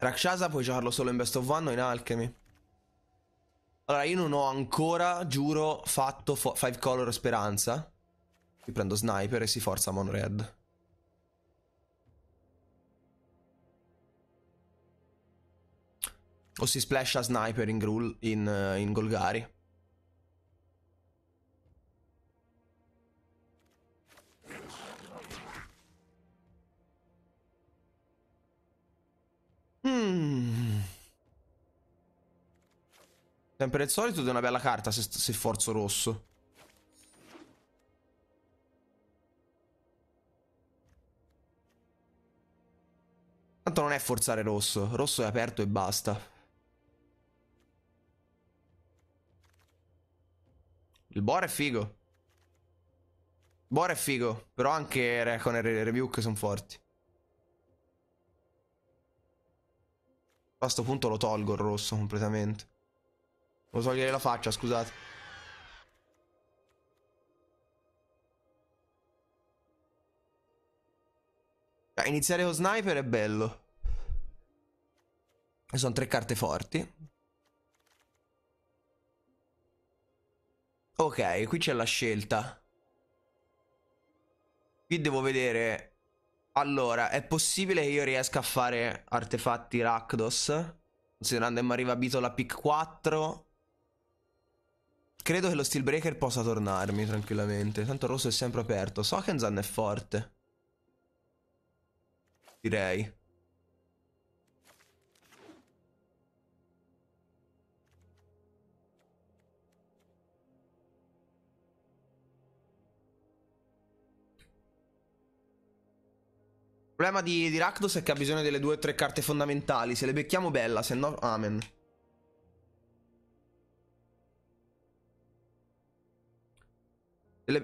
Rakshasa puoi giocarlo solo in Best of One o in Alchemy. Allora, io non ho ancora, giuro, fatto Five Color Speranza. Qui prendo Sniper e si forza Mon Red. O si splasha Sniper in, Grul, in, eh, in Golgari. Mm. Sempre il solito è una bella carta se, se forzo rosso. Tanto non è forzare rosso. Rosso è aperto e basta. Il Bor è figo. Bor è figo. Però anche Recon e Rebuke sono forti. A questo punto lo tolgo il rosso completamente. Devo togliere la faccia, scusate. Cioè, iniziare con sniper è bello. Sono tre carte forti. Ok, qui c'è la scelta. Qui devo vedere allora, è possibile che io riesca a fare artefatti Rakdos? Considerando che mi arriva abito la pick 4. Credo che lo Steelbreaker possa tornarmi tranquillamente. Tanto il rosso è sempre aperto. Sokensan è forte. Direi. Il problema di, di Rakdos è che ha bisogno delle due o tre carte fondamentali. Se le becchiamo, bella, se no, amen.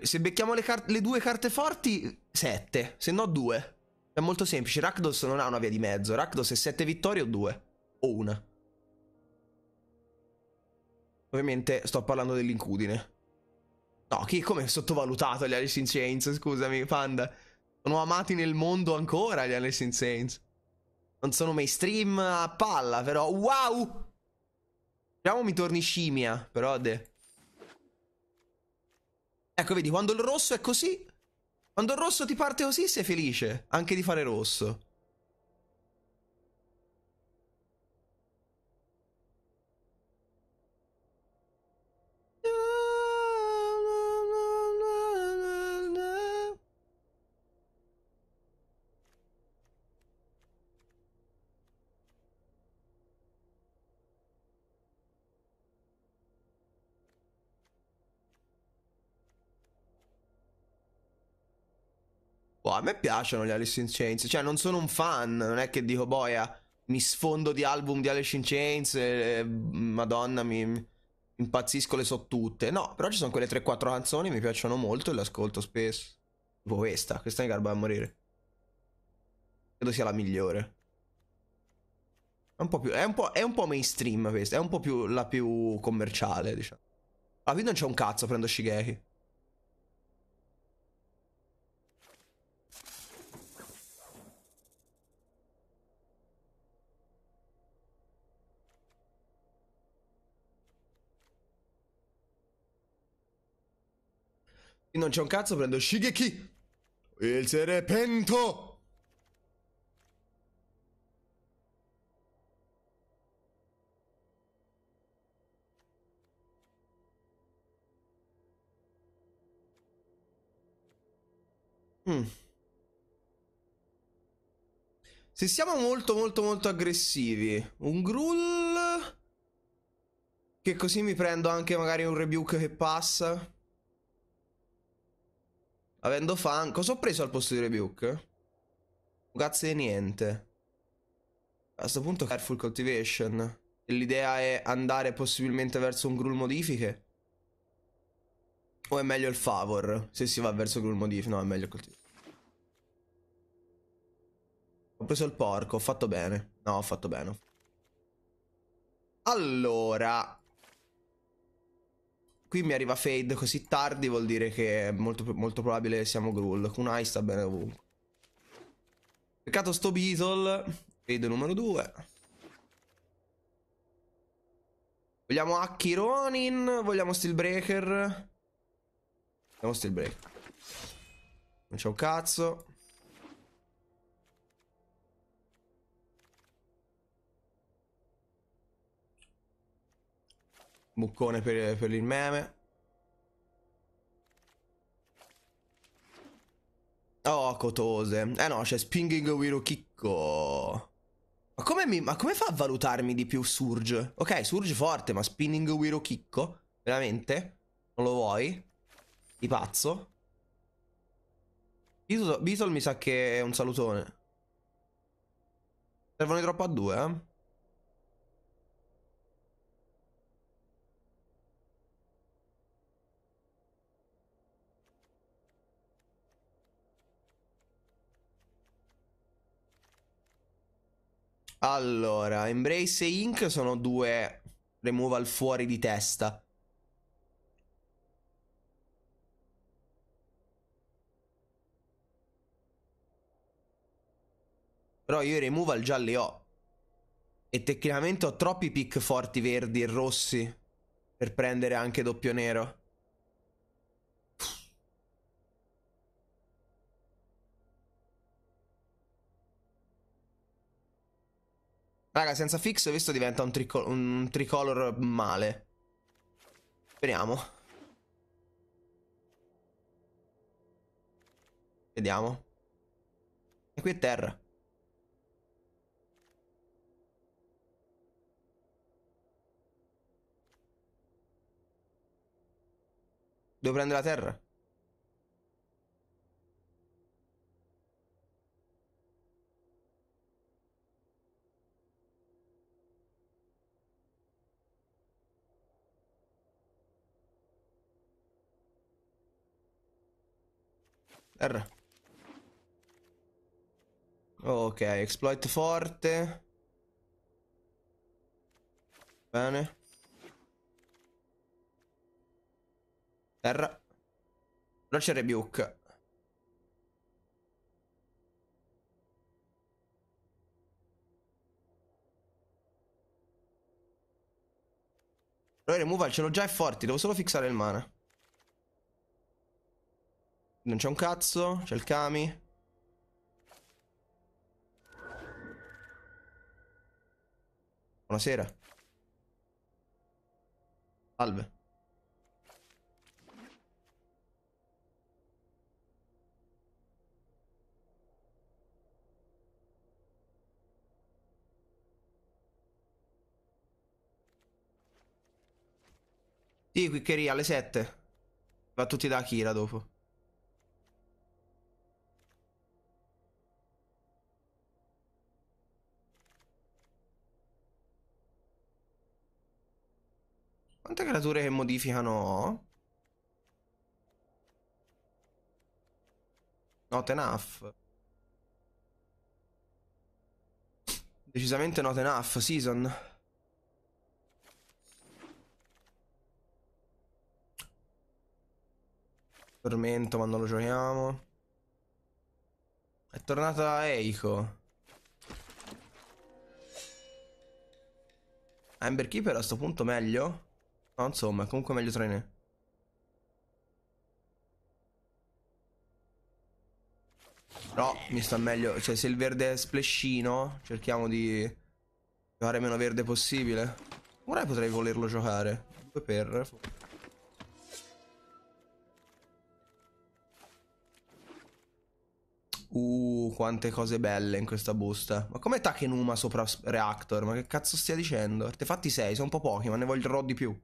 Se becchiamo le, le, due carte forti, sette. se no due. È molto semplice, Rakdos non ha una via di mezzo, Rakdos è sette vittorie o due. o una. Ovviamente sto parlando dell'incudine. No, chi come sottovalutato gli Alice in Chains, scusami, Panda. Sono amati nel mondo ancora gli Alice in Saints. Non sono mainstream a palla, però. Wow! Speriamo mi torni scimmia, però de. Ecco, vedi, quando il rosso è così... Quando il rosso ti parte così sei felice, anche di fare rosso. a me piacciono gli Alice in Chains, cioè non sono un fan, non è che dico boia, mi sfondo di album di Alice in Chains, e, madonna mi impazzisco le so tutte. No, però ci sono quelle 3-4 canzoni, mi piacciono molto e le ascolto spesso. Tipo boh, questa, questa mi garba a morire. Credo sia la migliore. È un po' più, è un po', è un po mainstream questa, è un po' più la più commerciale, diciamo. Alla fine non c'è un cazzo, prendo Shigeki. non c'è un cazzo, prendo Shigeki. Il serpento. Mm. Se siamo molto molto molto aggressivi Un Gruul Che così mi prendo anche magari un rebuke che passa Avendo fan... Cosa ho preso al posto di Rebuke? Un cazzo di niente. A questo punto Careful Cultivation. L'idea è andare possibilmente verso un Gruul Modifiche. O è meglio il Favor? Se si va verso Gruul Modifiche. No, è meglio il Cultivation. Ho preso il porco, ho fatto bene. No, ho fatto bene. Allora, qui mi arriva Fade così tardi vuol dire che è molto, molto probabile siamo Gruul. Kunai sta bene ovunque. Peccato sto Beetle. Fade numero 2. Vogliamo Haki Ronin. Vogliamo Steelbreaker. Vogliamo Steelbreaker. Non c'è un cazzo. Buccone per, per il meme. Oh, cotose. Eh no, c'è Spinging Wiro Chicco. Ma come, mi, ma come fa a valutarmi di più Surge? Ok, Surge forte, ma Spinning Wiro Chicco? Veramente? Non lo vuoi? Di pazzo? Beetle, Beetle mi sa che è un salutone. Servono troppo a due, eh? Allora, Embrace e Ink sono due removal fuori di testa. Però io i removal già li ho. E tecnicamente ho troppi pick forti verdi e rossi per prendere anche doppio nero. Raga, senza fix questo diventa un, tricol un tricolor male. Speriamo. Vediamo. E qui è terra. Devo prendere la terra? R. Ok, exploit forte. Bene. R. Veloce rebuke. Allora remove ce l'ho già è forte, devo solo fissare il mana. Non c'è un cazzo, c'è il Kami. Buonasera. Salve. Sì, quiccheria alle 7. Va tutti da Akira dopo. Quante creature che modificano ho? Not enough. Decisamente not enough, season. Tormento, ma non lo giochiamo. È tornata Eiko. Amber Keeper a sto punto meglio? No, insomma, comunque meglio tra 3 No, mi sta meglio. Cioè, se il verde è splashino, cerchiamo di fare meno verde possibile. Ora potrei volerlo giocare. 2 per... Uh, quante cose belle in questa busta. Ma com'è Takenuma sopra Reactor? Ma che cazzo stia dicendo? Artefatti 6, sono un po' pochi, ma ne voglierò di più.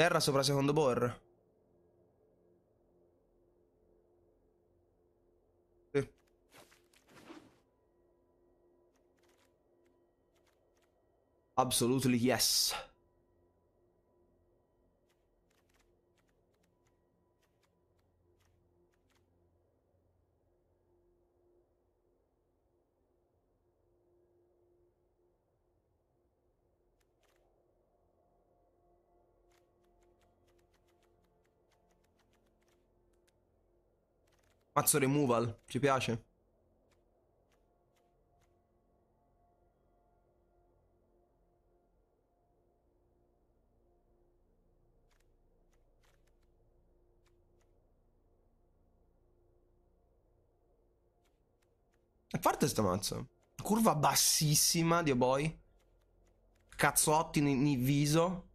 Terra sopra secondo bor. Sì. Absolutely yes. Mazzo removal, ci piace. È forte sto mazzo. Curva bassissima, Dio boy. Cazzotti in, viso.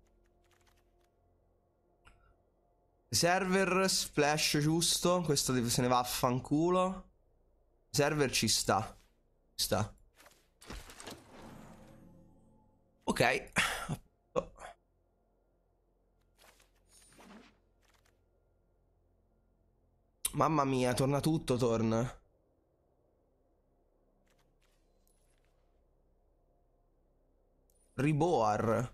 Server splash giusto. Questo se ne va a fanculo. Server ci sta. Ci sta. Ok. Mamma mia, torna tutto, torna. Riboar.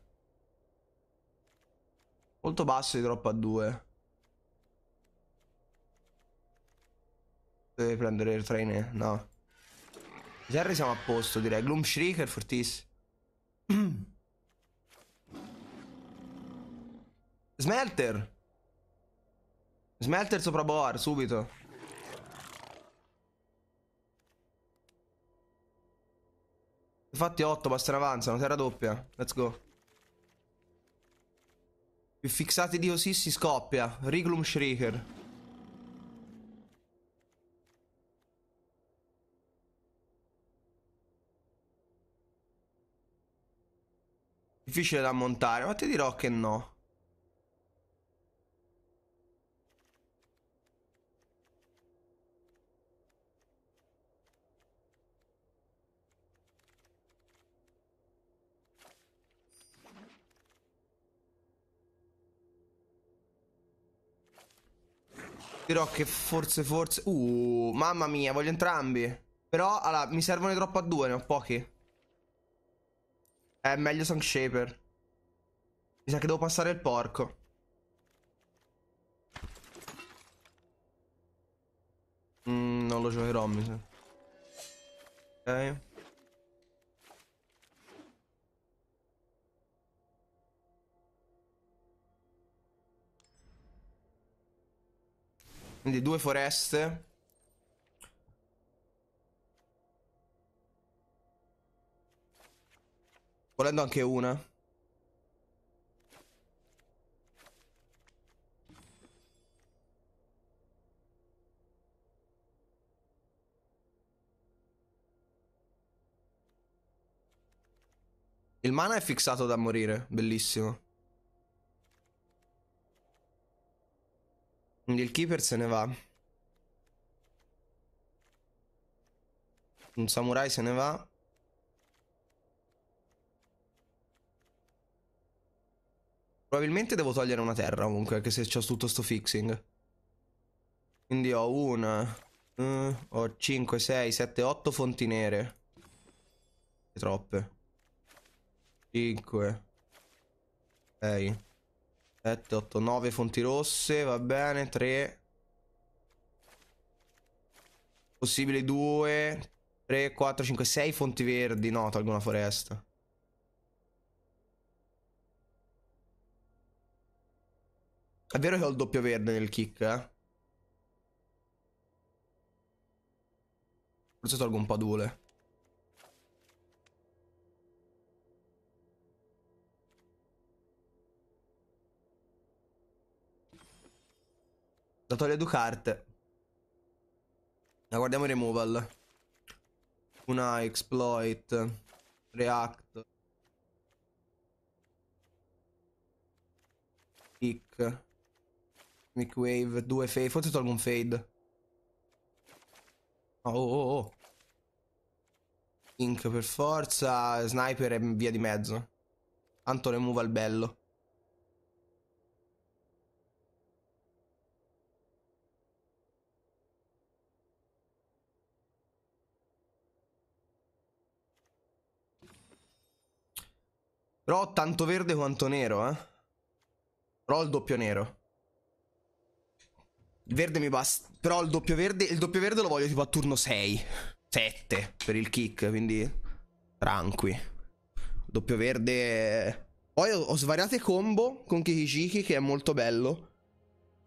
Molto basso di troppo a 2. Deve prendere il train, eh? no. Jerry siamo a posto, direi. Gloom Shrieker fortissimo. Smelter! Smelter sopra Boar, subito. Infatti 8, basta ne avanzano, terra doppia. Let's go. Più fissati di così si scoppia. Riglum Shrieker. Difficile da montare, ma ti dirò che no. Dirò che forse, forse... Uh, mamma mia, voglio entrambi. Però, allora, mi servono troppo a due, ne ho pochi. Eh, meglio Sun Shaper. Mi sa che devo passare il porco. Mm, non lo giocherò, mi sa. Ok. Quindi due foreste. Volendo anche una. Il mana è fissato da morire, bellissimo. Quindi il keeper se ne va. Un samurai se ne va. Probabilmente devo togliere una terra comunque, anche se c'ho tutto sto fixing. Quindi ho una... Uh, ho 5, 6, 7, 8 fonti nere. E troppe. 5. 6. 7, 8, 9 fonti rosse, va bene, 3. Possibile 2. 3, 4, 5, 6 fonti verdi. No, tolgo una foresta. È vero che ho il doppio verde nel kick, eh? Forse tolgo un padule. Da togliere due carte. La guardiamo removal. Una exploit. React. Kick. Mic Wave, due fade. Forse tolgo un fade. Oh, oh, oh, oh. Ink per forza, sniper e via di mezzo. Tanto remove al bello. Però ho tanto verde quanto nero, eh. Però ho il doppio nero. Il verde mi basta. Però il doppio verde. Il doppio verde lo voglio tipo a turno 6. 7 per il kick. Quindi. Tranqui. Doppio verde. Poi ho, ho svariate combo con Kikijiki che è molto bello.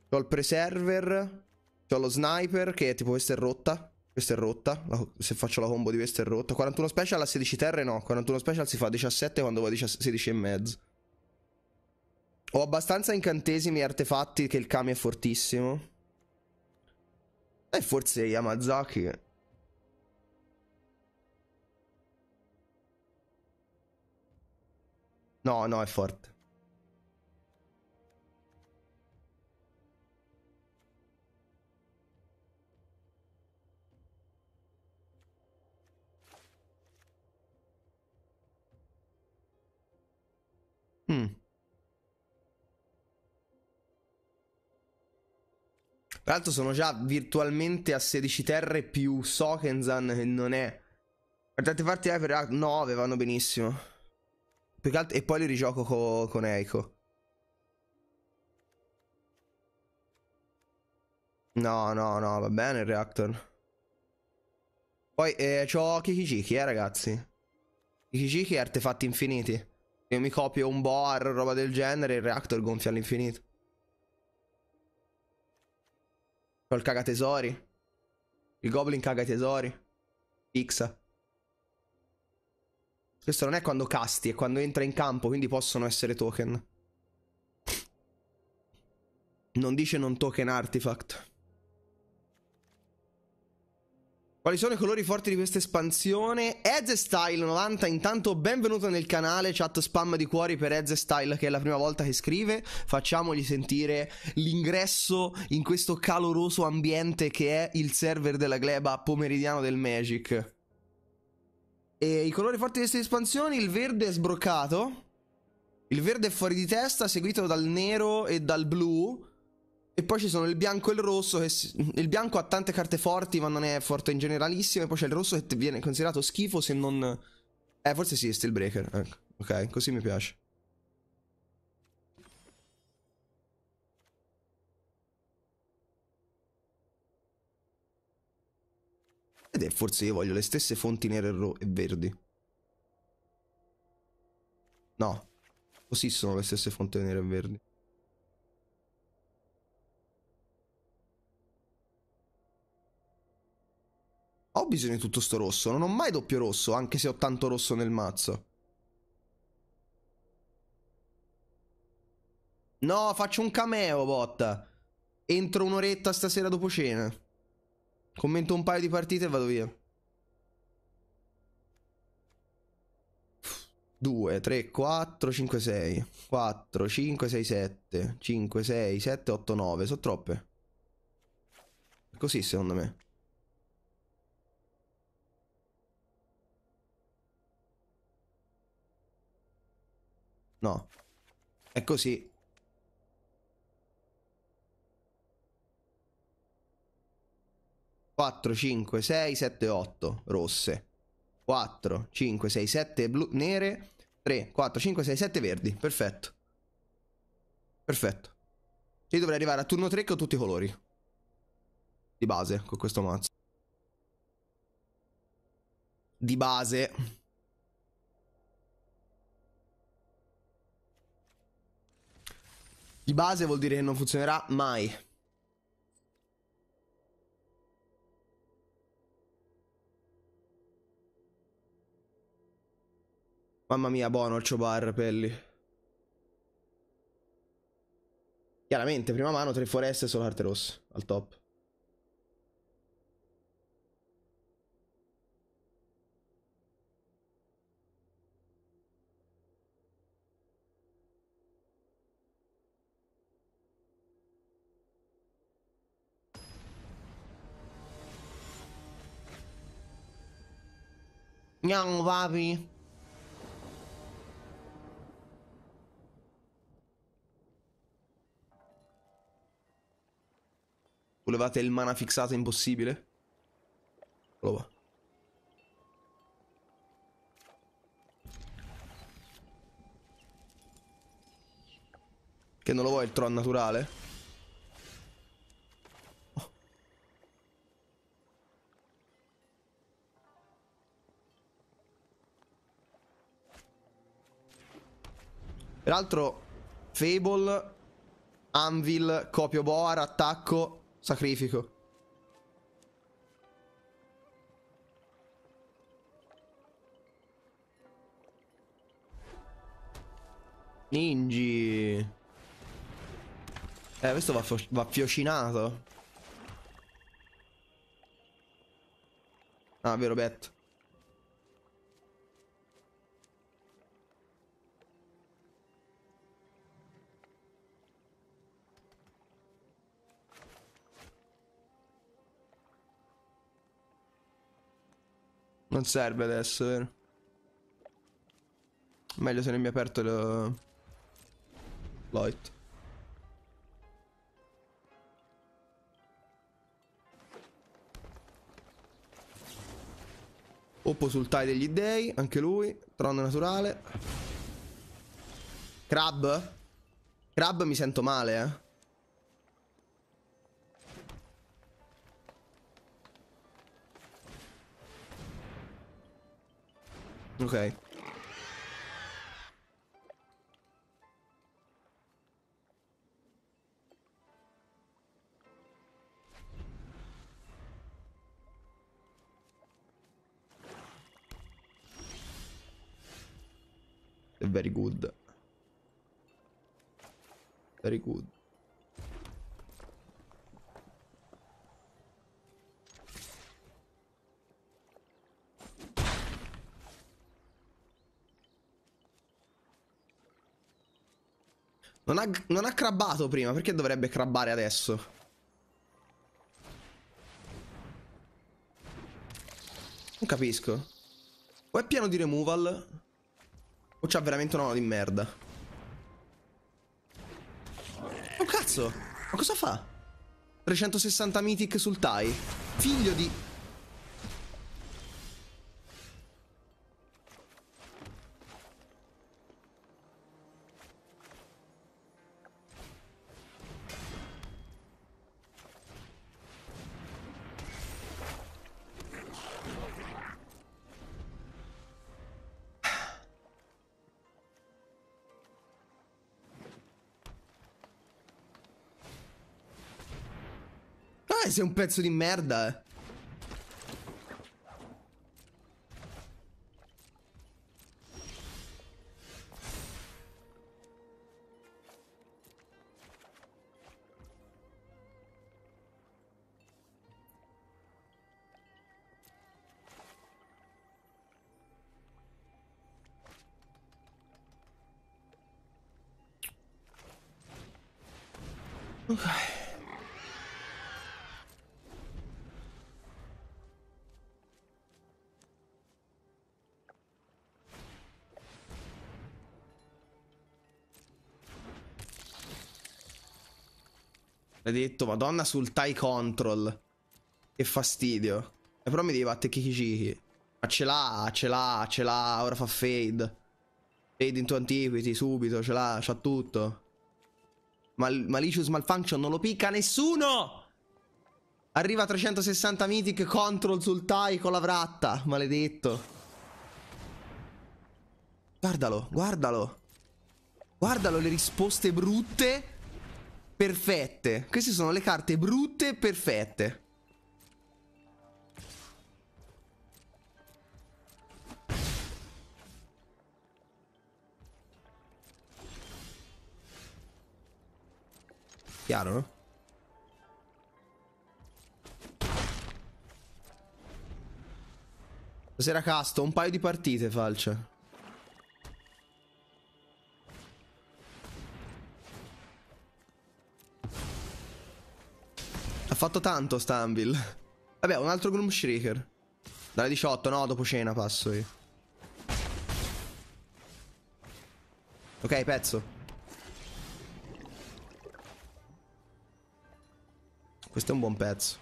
Ho il preserver. Ho lo sniper che è tipo questa è rotta. Questa è rotta. La, se faccio la combo di questa è rotta. 41 special a 16 terre no. 41 special si fa 17 quando va a 16 e mezzo. Ho abbastanza incantesimi e artefatti che il Kami è fortissimo. E eh, forse Yamazaki. No, no, è forte. Hmm. Tra l'altro sono già virtualmente a 16 terre più Sokenzan che non è. Per tante parti eh, per 9 vanno benissimo. e poi li rigioco co con Eiko. No, no, no, va bene il reactor. Poi eh, c'ho Kikijiki, eh ragazzi. Kikijiki artefatti infiniti. Io mi copio un boar, roba del genere, il reactor gonfia all'infinito. Col caga tesori. Il goblin caga i tesori. X. Questo non è quando casti, è quando entra in campo, quindi possono essere token. Non dice non token artifact. Quali sono i colori forti di questa espansione? EdzeStyle90, intanto benvenuto nel canale, chat spam di cuori per EdzeStyle che è la prima volta che scrive. Facciamogli sentire l'ingresso in questo caloroso ambiente che è il server della gleba pomeridiano del Magic. E I colori forti di questa espansione? il verde è sbroccato, il verde è fuori di testa, seguito dal nero e dal blu. E poi ci sono il bianco e il rosso. Che il bianco ha tante carte forti, ma non è forte in generalissimo. E poi c'è il rosso che viene considerato schifo se non. Eh, forse sì, è Steelbreaker. Ecco. Ok, così mi piace. Ed è forse io voglio le stesse fonti nere e verdi. No. Così sono le stesse fonti nere e verdi. Ho bisogno di tutto sto rosso. Non ho mai doppio rosso, anche se ho tanto rosso nel mazzo. No, faccio un cameo, botta. Entro un'oretta stasera dopo cena. Commento un paio di partite e vado via. 2, 3, 4, 5, 6. 4, 5, 6, 7. 5, 6, 7, 8, 9. Sono troppe. È così, secondo me. No. È così. Quattro, cinque, sei, sette, otto rosse. 4, 5, 6, 7 blu, nere, 3, 4, 5, 6, 7 verdi, perfetto. Perfetto. Io dovrei arrivare a turno 3 con tutti i colori. Di base, con questo mazzo. Di base. Di base vuol dire che non funzionerà mai. Mamma mia, buono il Chobar, Pelli. Chiaramente, prima mano, tre foreste e solo arte rosse, al top. Volevate il mana fixato impossibile? Lo Che non lo vuoi il tron naturale? Peraltro, Fable, Anvil, copio Boar, attacco, sacrifico. Ninji. Eh, questo va, va fiocinato. Ah, vero, Bet. Non serve adesso, vero? Meglio se non mi ha aperto lo... Light. Oppo sul tie degli dei, anche lui. Tron naturale. Crab? Crab mi sento male, eh. Ok. Very good. Very good. Non ha, non ha crabbato prima, perché dovrebbe crabbare adesso? Non capisco. O è pieno di removal, o c'ha veramente una mano di merda. Oh cazzo! Ma cosa fa? 360 mythic sul tie. Figlio di... sei un pezzo di merda. Eh. L'hai detto, madonna, sul tie control. Che fastidio. E però mi devi battere Kikijiki. Ma ce l'ha, ce l'ha, ce l'ha. Ora fa fade. Fade into antiquity, subito, ce l'ha, c'ha tutto. Mal malicious Malfunction non lo picca nessuno! Arriva 360 Mythic Control sul tie con la vratta, maledetto. Guardalo, guardalo. Guardalo le risposte brutte perfette. Queste sono le carte brutte perfette. Chiaro, no? Stasera casto, un paio di partite falce. fatto tanto Stanville. Vabbè, un altro Gloom Shrieker. Dalle 18, no, dopo cena passo io. Ok, pezzo. Questo è un buon pezzo.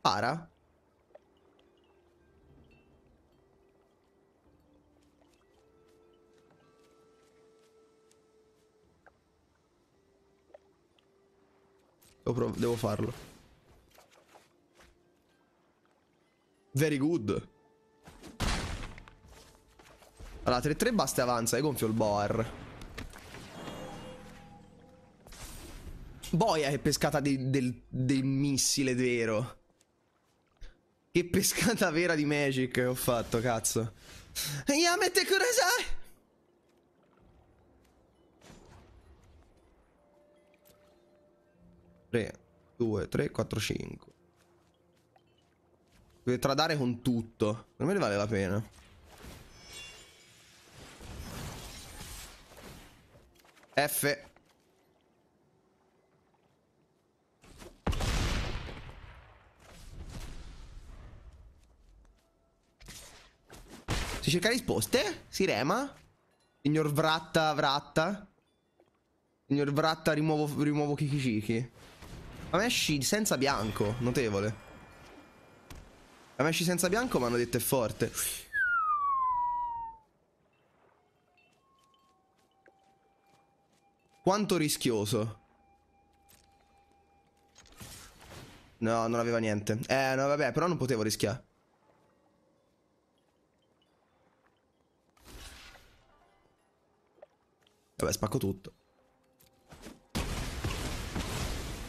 Para. Devo, devo farlo. Very good. Allora, 3-3 basta e avanza, e gonfio il Boar. Boia che pescata di, del, del missile vero. Che pescata vera di Magic ho fatto, cazzo. Yamete kurasai! 3, 2, 3, 4, 5. Deve tradare con tutto. Non me ne vale la pena. F. Si cerca risposte? Si rema? Signor Vratta, Vratta. Signor Vratta, rimuovo, rimuovo Kikishiki. Ameshi senza bianco, notevole. Ameshi senza bianco mi hanno detto è forte. Quanto rischioso. No, non aveva niente. Eh, no, vabbè, però non potevo rischiare. Vabbè, spacco tutto.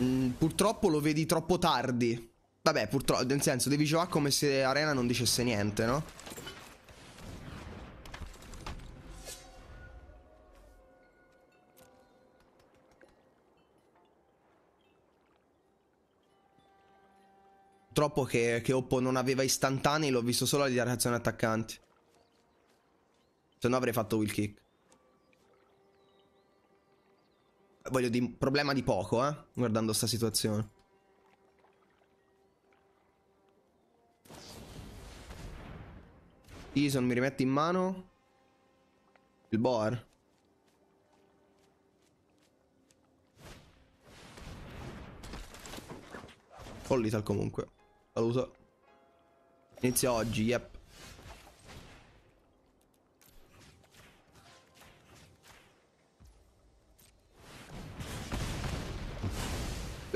Mm, purtroppo lo vedi troppo tardi. Vabbè, purtroppo, nel senso, devi giocare come se Arena non dicesse niente, no? Purtroppo che, che Oppo non aveva istantanei, l'ho visto solo alle dichiarazioni attaccanti. Se no avrei fatto will kick. Voglio dire, problema di poco, eh, guardando sta situazione. Ison mi rimette in mano il boar. Hollital comunque. Saluto. Inizia oggi, yep.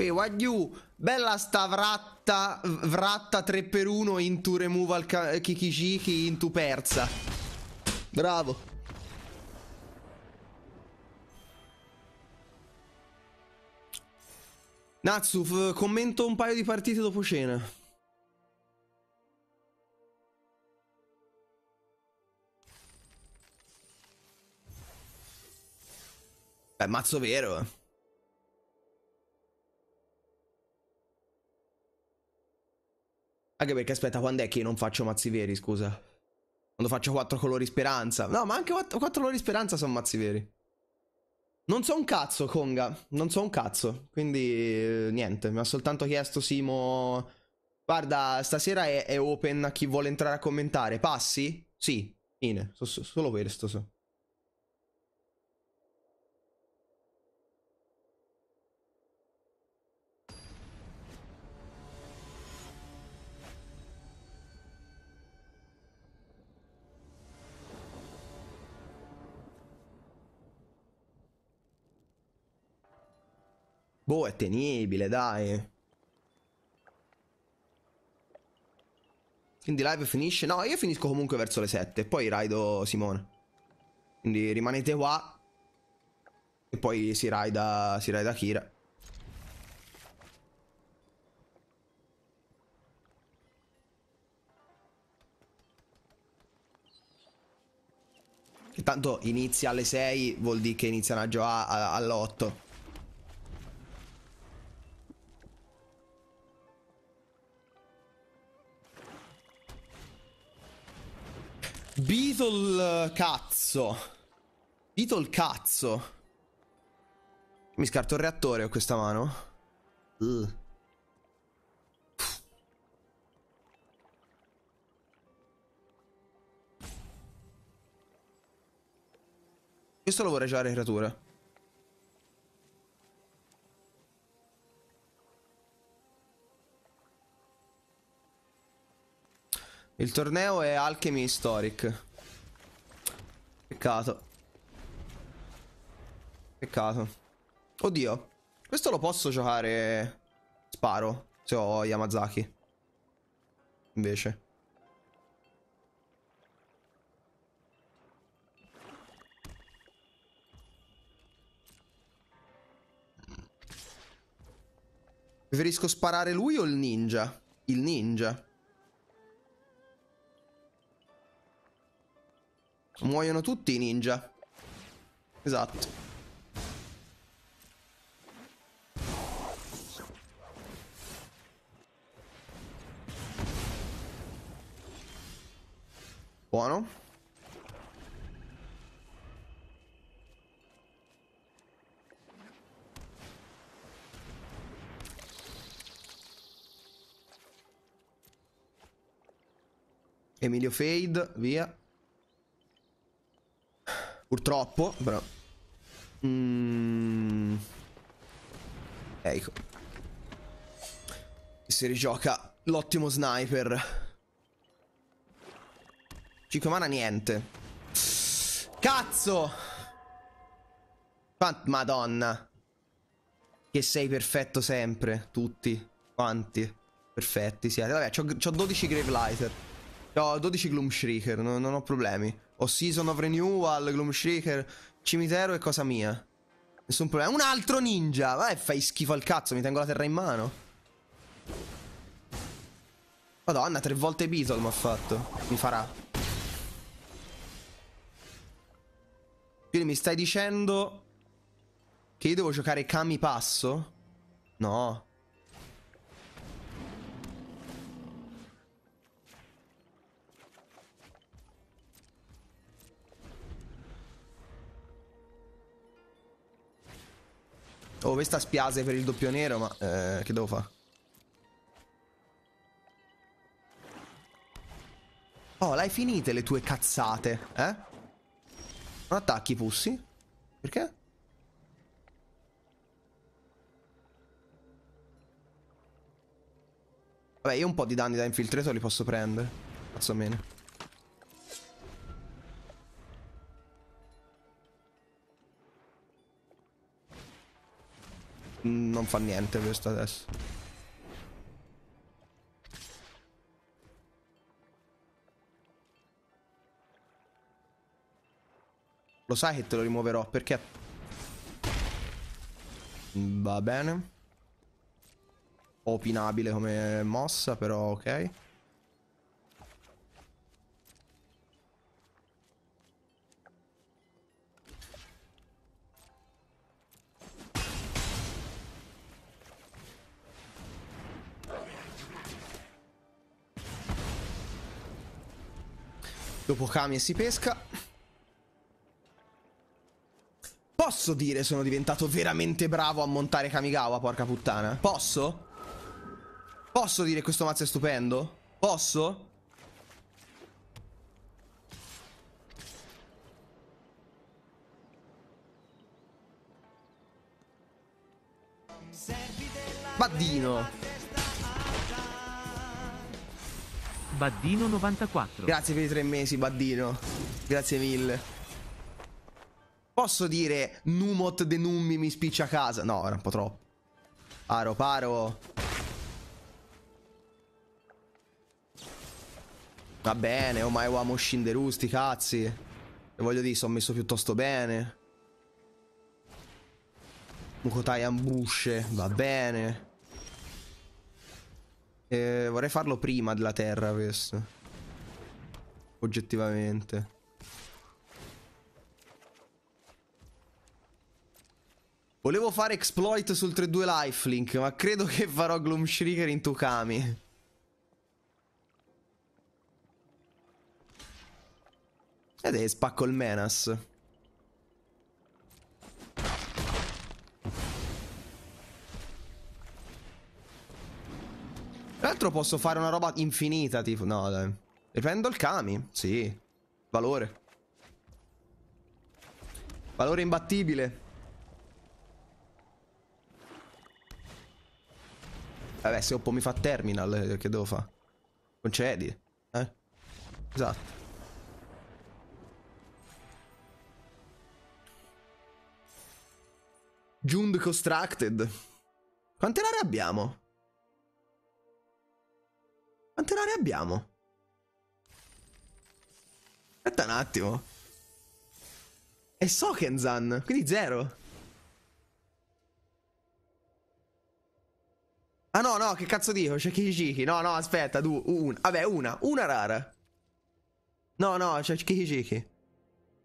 Qui, Wagyu, bella sta vratta, vratta 3 per 1 into removal Kikishiki into persa. Bravo. Natsu, commento un paio di partite dopo cena. Beh, mazzo vero, eh. Anche perché aspetta, quando è che non faccio mazzi veri, scusa? Quando faccio quattro colori speranza. No, ma anche quattro, quattro colori speranza sono mazzi veri. Non so un cazzo, Conga. Non so un cazzo. Quindi, eh, niente. Mi ha soltanto chiesto Simo... Guarda, stasera è, è open a chi vuole entrare a commentare. Passi? Sì. Fine. So, so, solo questo so. Boh, è tenibile, dai. Quindi live finisce? No, io finisco comunque verso le 7. Poi raido Simone. Quindi rimanete qua. E poi si raida, si raida Kira. Che tanto inizia alle 6, vuol dire che iniziano già alle all'8. Beetle cazzo. Beetle cazzo. Mi scarto il reattore, con questa mano. Uh. Questo lo vorrei già le creature. Il torneo è Alchemy Historic. Peccato. Peccato. Oddio. Questo lo posso giocare... Sparo. Se ho Yamazaki. Invece. Preferisco sparare lui o il ninja? Il ninja. Muoiono tutti i ninja. Esatto. Buono. Emilio Fade, via. Purtroppo, però. Mm. Eh, ecco. Si rigioca l'ottimo sniper. 5 mana niente. Cazzo! Madonna. Che sei perfetto sempre, tutti, quanti. Perfetti siete. Vabbè, ho 12 Gravelighter. Ho 12 Gloom Shrieker, non, non ho problemi o Season of Renewal, Gloom Shaker, Cimitero e cosa mia. Nessun problema. Un altro ninja! Vai, fai schifo al cazzo, mi tengo la terra in mano. Madonna, tre volte Beetle mi ha fatto. Mi farà. Quindi mi stai dicendo che io devo giocare Kami Passo? No. Oh, questa spiase per il doppio nero, ma eh, che devo fare? Oh, l'hai finite le tue cazzate, eh? Non attacchi, pussi? Perché? Vabbè, io un po' di danni da infiltrato li posso prendere. Cazzo meno. Non fa niente questo adesso. Lo sai che te lo rimuoverò perché... Va bene. Opinabile come mossa, però ok. Dopo Kami e si pesca. Posso dire sono diventato veramente bravo a montare Kamigawa, porca puttana? Posso? Posso dire questo mazzo è stupendo? Posso? Baddino Baddino94. Grazie per i tre mesi, Baddino. Grazie mille. Posso dire Numot de Nummi mi spiccia a casa? No, era un po' troppo. Paro, paro. Va bene, ormai oh uomo scinderusti, cazzi. E voglio dire, sono messo piuttosto bene. Mukotai ambusce, va bene. Eh, vorrei farlo prima della terra questo. Oggettivamente. Volevo fare exploit sul 3-2 lifelink, ma credo che farò Gloom Shrieker in Tukami. Ed è spacco il Menas. Tra l'altro posso fare una roba infinita, tipo... No, dai. Riprendo il Kami. Sì. Valore. Valore imbattibile. Vabbè, se Oppo mi fa terminal, eh, che devo fare? Concedi. Eh? Esatto. Jund Constructed. Quante rare abbiamo? Quante lore abbiamo? Aspetta un attimo. È Sokenzan, quindi zero. Ah no, no, che cazzo dico? C'è Kikijiki. No, no, aspetta, due, una. Vabbè, una, una rara. No, no, c'è Kikijiki.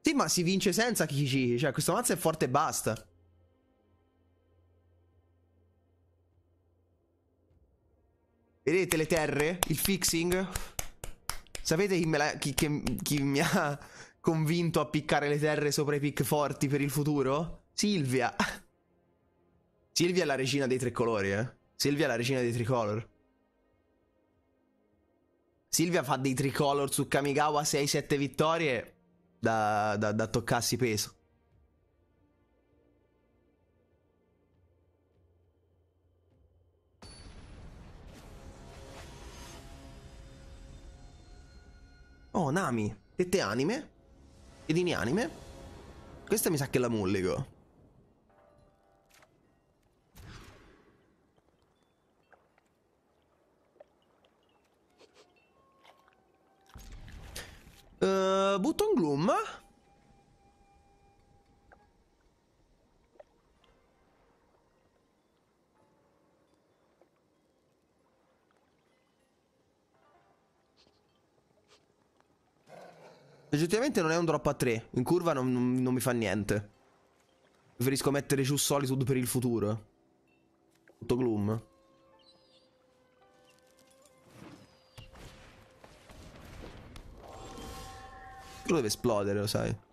Sì, ma si vince senza Kikijiki. Cioè, questo mazzo è forte e basta. Vedete le terre? Il fixing? Sapete chi, la, chi, che, chi mi ha convinto a piccare le terre sopra i pick forti per il futuro? Silvia! Silvia è la regina dei tre colori, eh? Silvia è la regina dei tricolor. Silvia fa dei tricolor su Kamigawa 6-7 vittorie da, da, da toccarsi peso. Oh, Nami. Tette anime. Piedini anime. Questa mi sa che la Mulligo. Uh, eh, Button Gloom. Oggettivamente non è un drop a 3. In curva non, non, non mi fa niente. Preferisco mettere giù Solitude per il futuro. Tutto gloom. Quello deve esplodere, lo sai.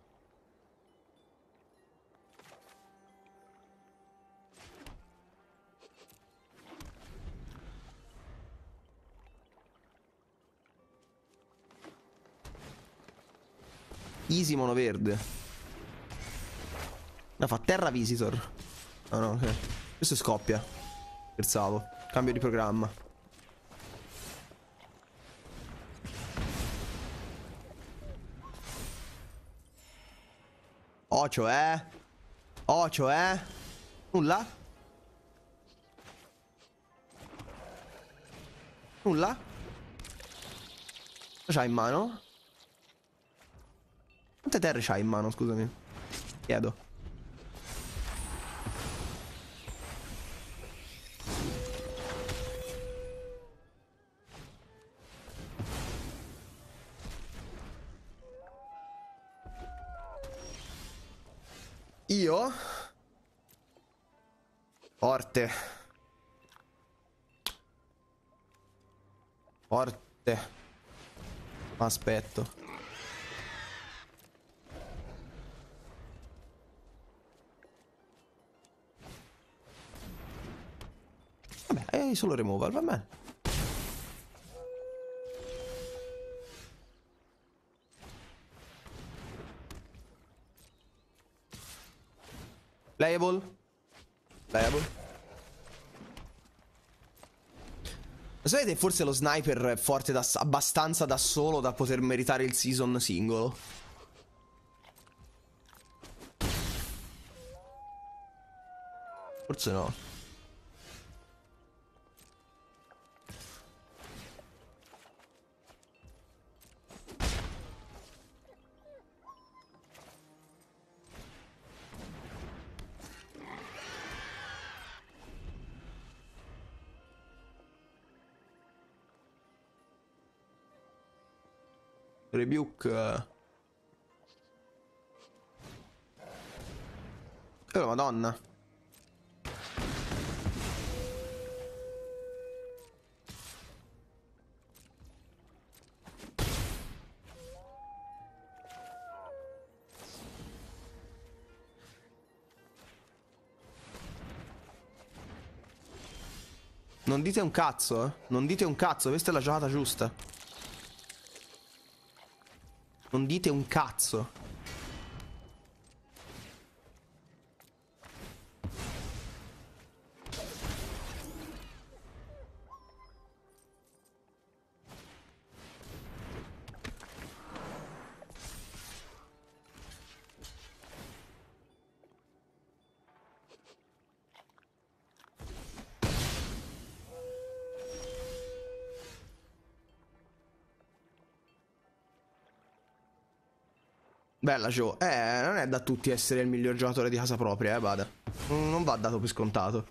Easy mono verde. No, fa terra visitor. Ah oh, no, ok. Questo scoppia. Scherzavo. Cambio di programma. Oh, cioè? Oh, cioè? Nulla? Nulla? Cosa c'ha in mano? Quante terre c'hai in mano, scusami? Chiedo. Io? Forte. Forte. Aspetto. hai solo removal, va bene. Playable. Playable. Lo Sapete, forse lo sniper è forte da, abbastanza da solo da poter meritare il season singolo. Forse no. rebuke. E oh, madonna. Non dite un cazzo, eh? Non dite un cazzo, questa è la giocata giusta. Non dite un cazzo. Bella Joe. Eh, non è da tutti essere il miglior giocatore di casa propria, eh, Bada. Non va dato per scontato.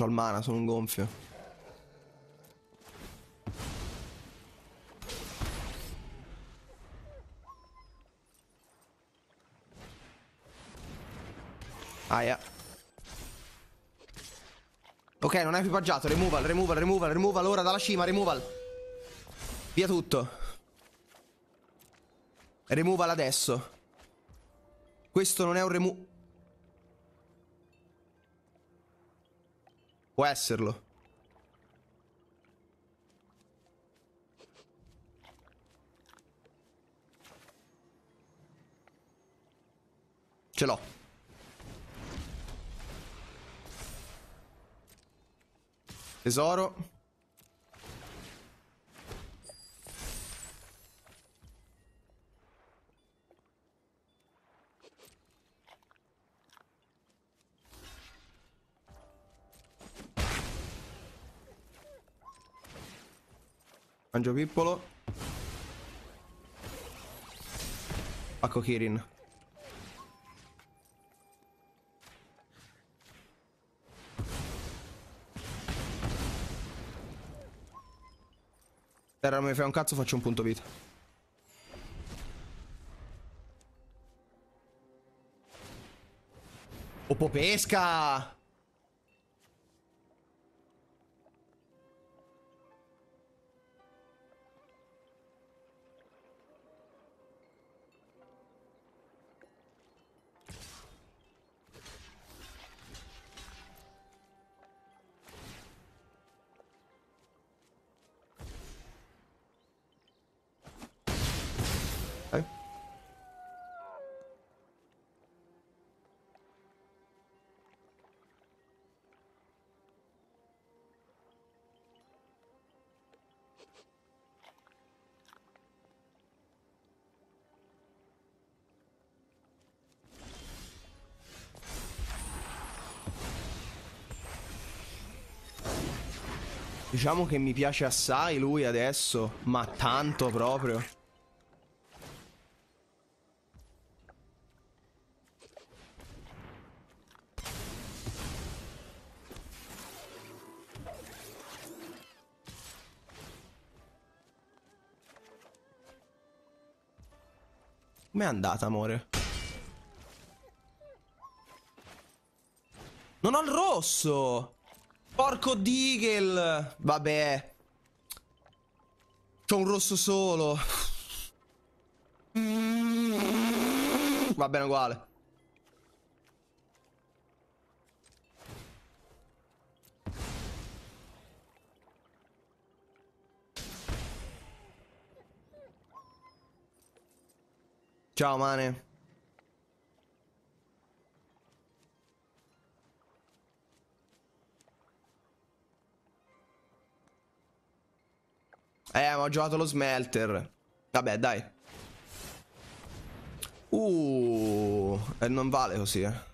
c'ho il mana, sono un gonfio. Aia. Ok, non è equipaggiato. Removal, removal, removal, removal. Ora dalla cima, removal. Via tutto. Removal adesso. Questo non è un removal. Può esserlo. Ce l'ho. Tesoro. Mangio Pippolo. Pacco Kirin. Terra mi fai un cazzo faccio un punto vita Opo pesca Diciamo che mi piace assai lui adesso, ma tanto proprio. Com'è andata, amore? Non ho il rosso! Porco Deagle! Vabbè. C'ho un rosso solo. Va bene uguale. Ciao Mane. Eh, ma ho giocato lo smelter. Vabbè, dai. Uh, eh, non vale così, eh.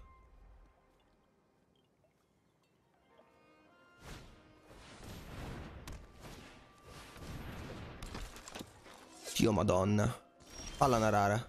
Dio madonna. Palla una rara.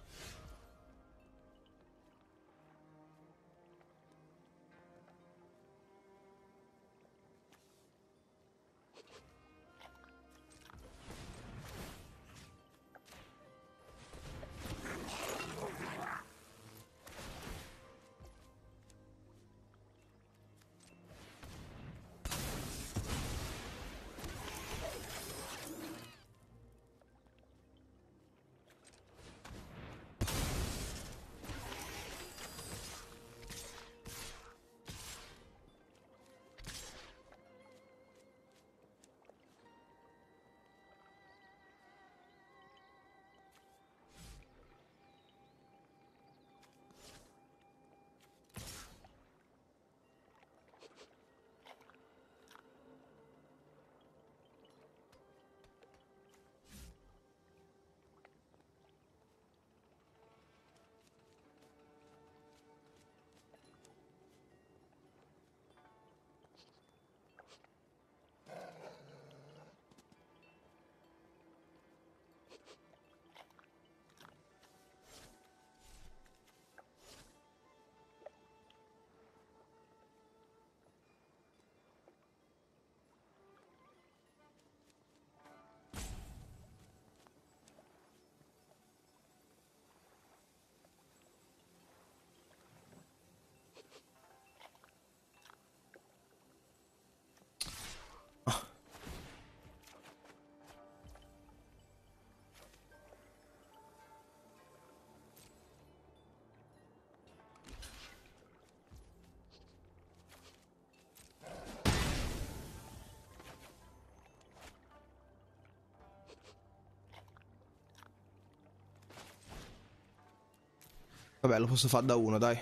Vabbè, lo posso fare da uno, dai.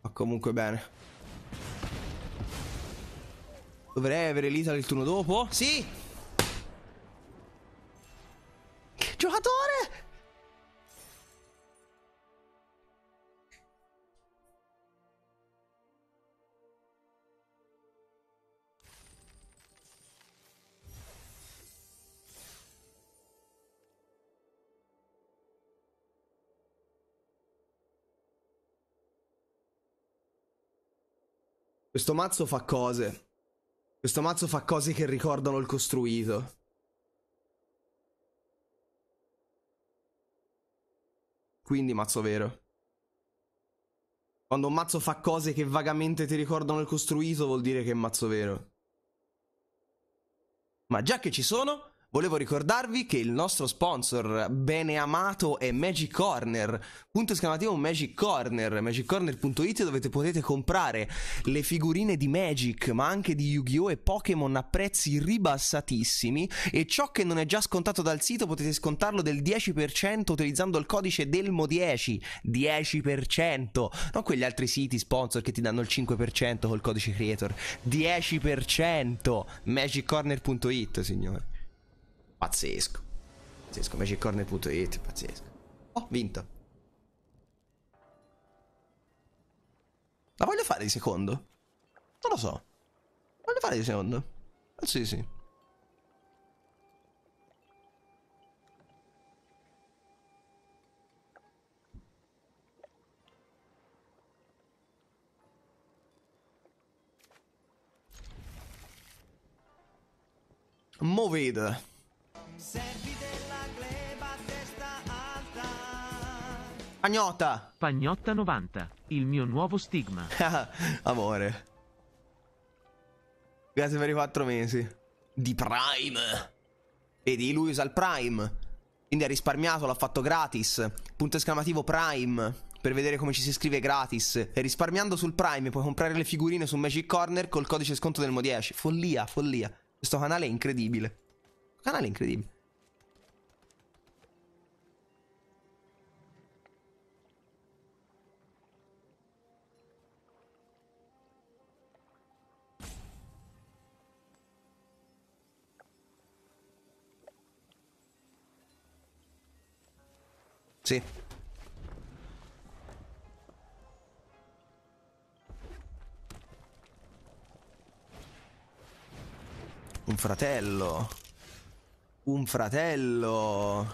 Ma comunque bene. Dovrei avere l'Italia il turno dopo. Sì! Questo mazzo fa cose. Questo mazzo fa cose che ricordano il costruito. Quindi mazzo vero. Quando un mazzo fa cose che vagamente ti ricordano il costruito vuol dire che è mazzo vero. Ma già che ci sono, volevo ricordarvi che il nostro sponsor beneamato è Magic Corner, punto esclamativo Magic Corner, magiccorner.it dove potete comprare le figurine di Magic ma anche di Yu-Gi-Oh e Pokémon a prezzi ribassatissimi e ciò che non è già scontato dal sito potete scontarlo del 10% utilizzando il codice DELMO10, 10%, non quegli altri siti sponsor che ti danno il 5% col codice creator, 10%, magiccorner.it signore. Pazzesco. Pazzesco, magiccorner.it, pazzesco. Oh, vinto. La voglio fare di secondo? Non lo so. Voglio fare di secondo? Eh, sì, sì. Movida. Servi della gleba testa alta. Pagnotta. Pagnotta 90. Il mio nuovo stigma. Amore. Grazie per i quattro mesi. Di Prime. Vedi, lui usa il Prime. Quindi ha risparmiato, l'ha fatto gratis. Punto esclamativo Prime per vedere come ci si scrive gratis. E risparmiando sul Prime puoi comprare le figurine su Magic Corner col codice sconto del Mo10. Follia, follia. Questo canale è incredibile. Canale incredibile. Sì. Un fratello. Un fratello.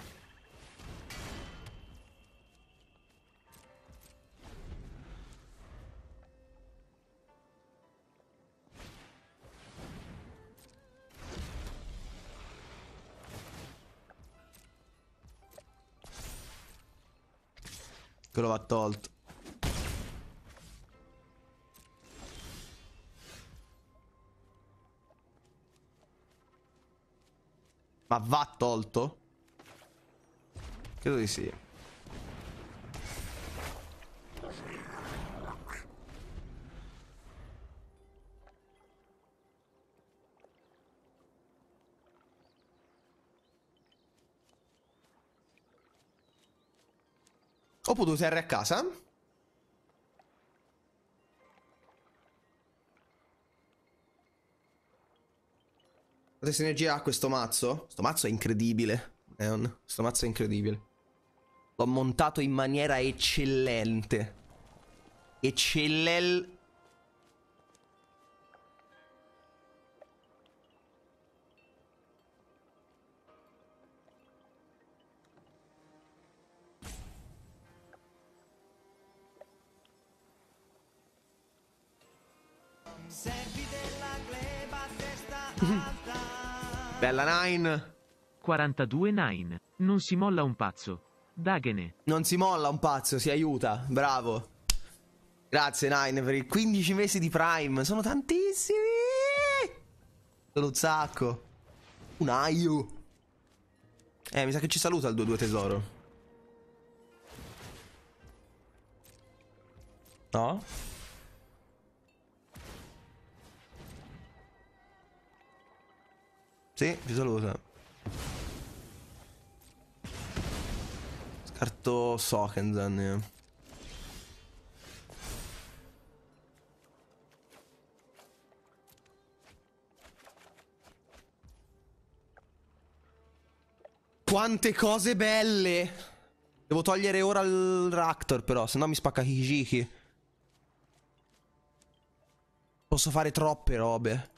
Quello va tolto. Ma va tolto? Credo di sì. Ho potuto usare a casa? Quante sinergie ha questo mazzo? Questo mazzo è incredibile. Neon. Sto mazzo è incredibile. L'ho montato in maniera eccellente. Eccellel... Bella Nine. 42 Nine. Non si molla un pazzo. Dagene. Non si molla un pazzo, si aiuta. Bravo. Grazie Nine per i 15 mesi di Prime. Sono tantissimi. Sono un sacco. Un aio. Eh, mi sa che ci saluta il 2-2 tesoro. No? Sì, vi saluta. Scarto Sokenzen. Eh. Quante cose belle! Devo togliere ora il Raptor però, sennò mi spacca Kijiki. Posso fare troppe robe.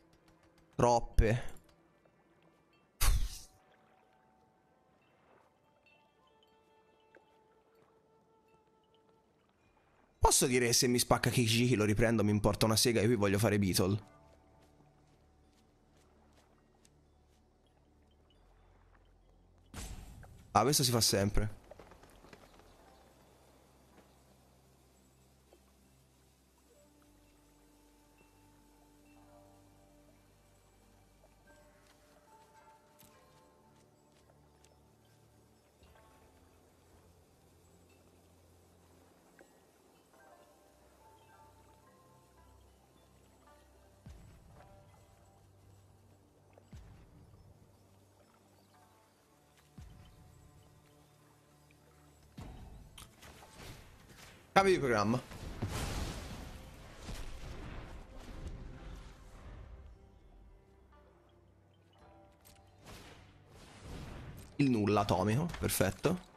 Troppe. Posso dire che se mi spacca Kiki lo riprendo, mi importa una sega e qui voglio fare Beatle? Ah, questo si fa sempre. Cambio di programma. Il nulla atomico, perfetto.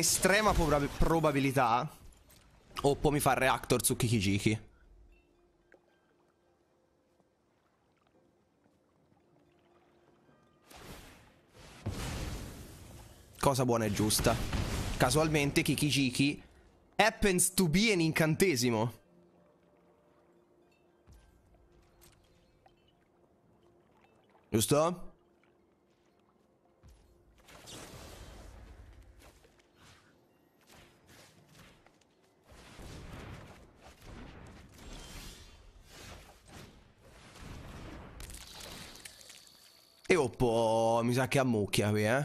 un'estrema probabilità Oppo mi fa reactor su Kikijiki. Cosa buona e giusta. Casualmente Kikijiki happens to be an incantesimo. Giusto? E oppo, mi sa che ammucchia qui, eh.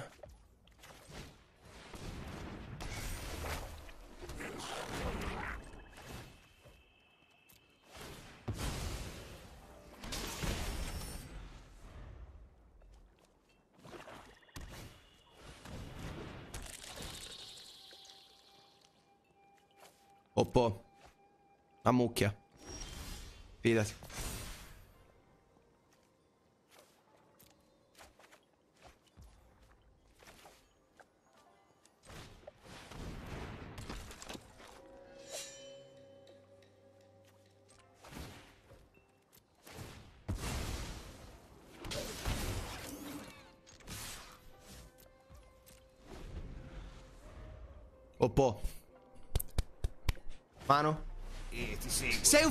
Oppo. Ammucchia. Fidati.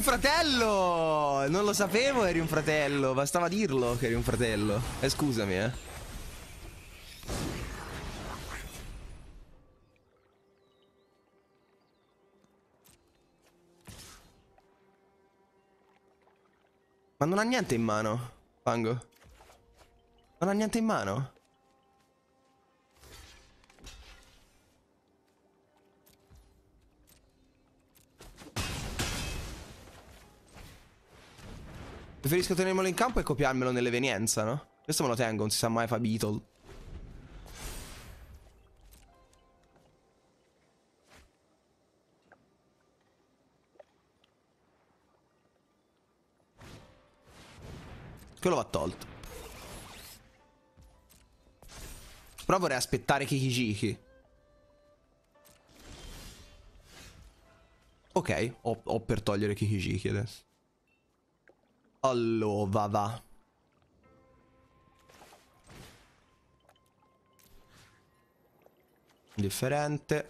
fratello! Non lo sapevo eri un fratello, bastava dirlo che eri un fratello. E eh, scusami, eh. Ma non ha niente in mano, Fango. Non ha niente in mano? Preferisco tenermelo in campo e copiarmelo nell'evenienza, no? Questo me lo tengo, non si sa mai fa Beetle. Quello va tolto. Però vorrei aspettare Kikijiki. Ok, ho, ho per togliere Kikijiki adesso. Allora va. Differente.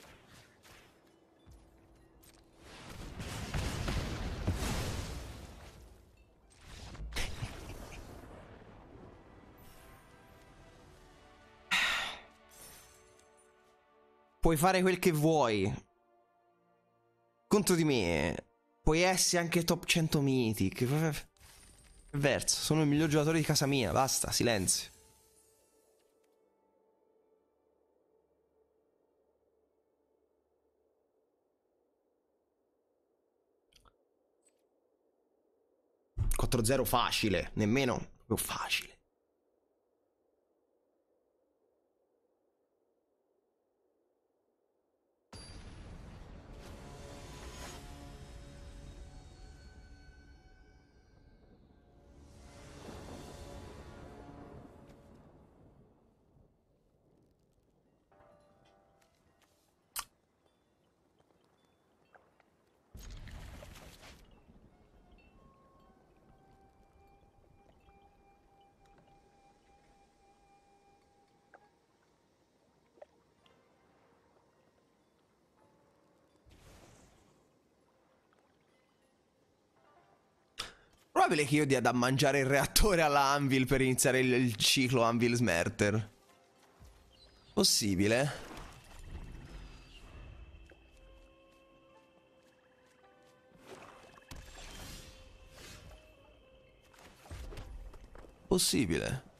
Puoi fare quel che vuoi. Contro di me. Puoi essere anche top 100 mythic. Verso, sono il miglior giocatore di casa mia, basta, silenzio. facile, nemmeno facile. probabile che io dia da mangiare il reattore alla Anvil per iniziare il, il ciclo Anvil Smerter. Possibile? Possibile.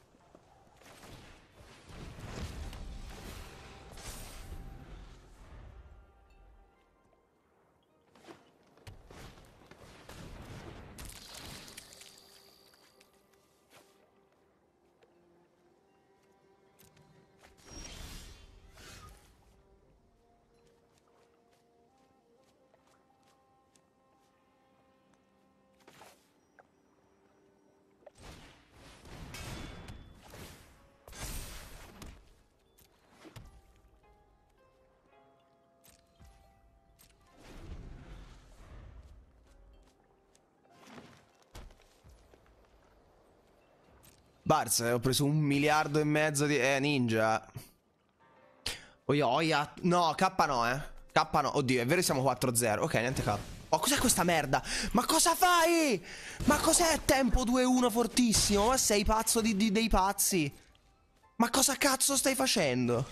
comparsa. Eh, ho preso un miliardo e mezzo di... Eh, ninja. Oia, oia. No, K no, eh. K no. Oddio, è vero siamo 4-0. Ok, niente K. Oh, cos'è questa merda? Ma cosa fai? Ma cos'è tempo 2-1 fortissimo? Ma sei pazzo di, di, dei pazzi? Ma cosa cazzo stai facendo?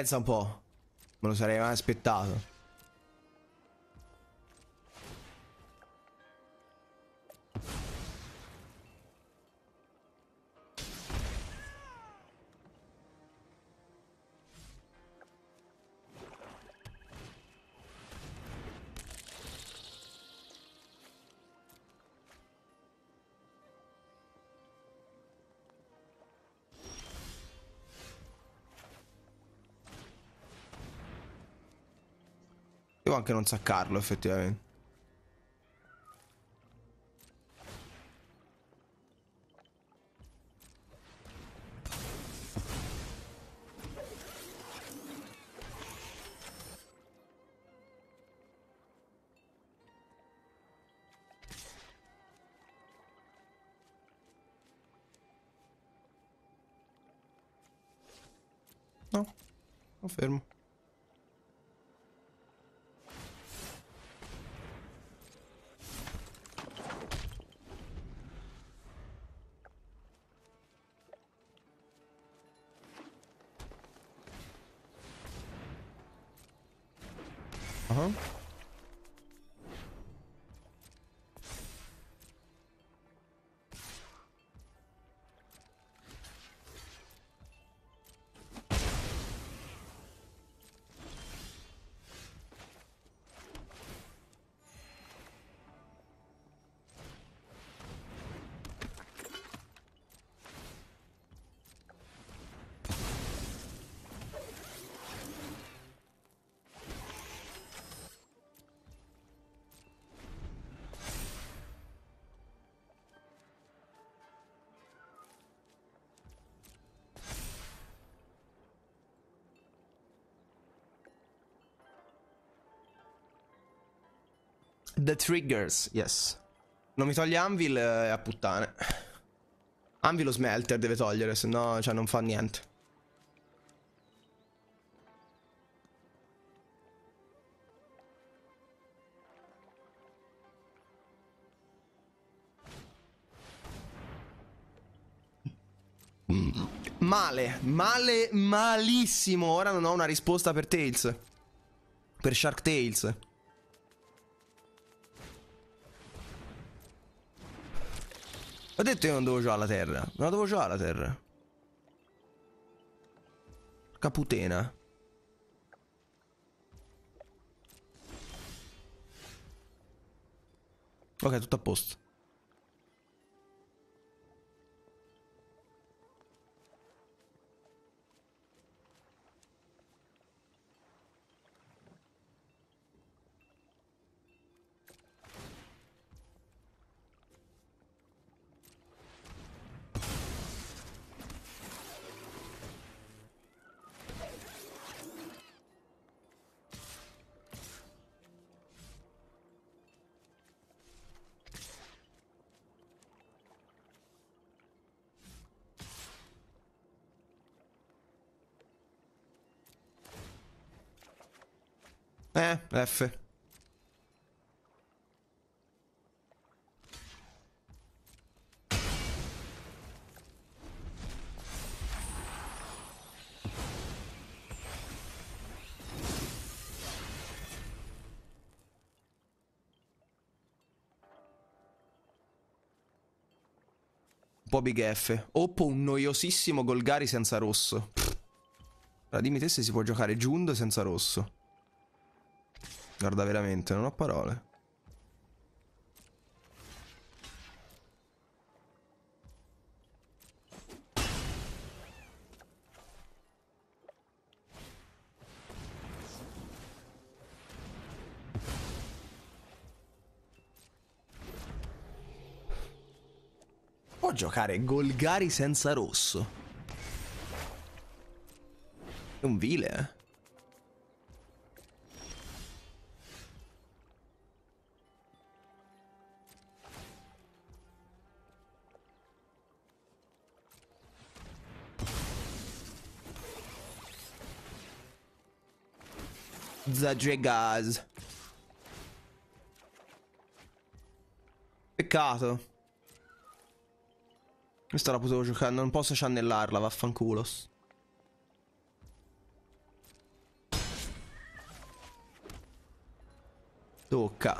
Pensa un po'. Me lo sarei mai aspettato. Devo anche non saccarlo effettivamente. The Triggers, yes. Non mi togli Anvil e eh, a puttane. Anvil lo smelter deve togliere, se no cioè, non fa niente. Male, male, malissimo. Ora non ho una risposta per Tails. Per Shark Tails. Ho detto io non devo giocare alla terra. Non la devo giocare alla terra. Caputena. Ok, tutto a posto. Eh, F. Un po' big F. Oppo un noiosissimo Golgari senza rosso. Pff. dimmi te se si può giocare Jund senza rosso. Guarda, veramente, non ho parole. Può giocare Golgari senza rosso. È un vile, eh? Zagegas. Peccato. Questa la potevo giocare, non posso ciannellarla, vaffanculos. Tocca.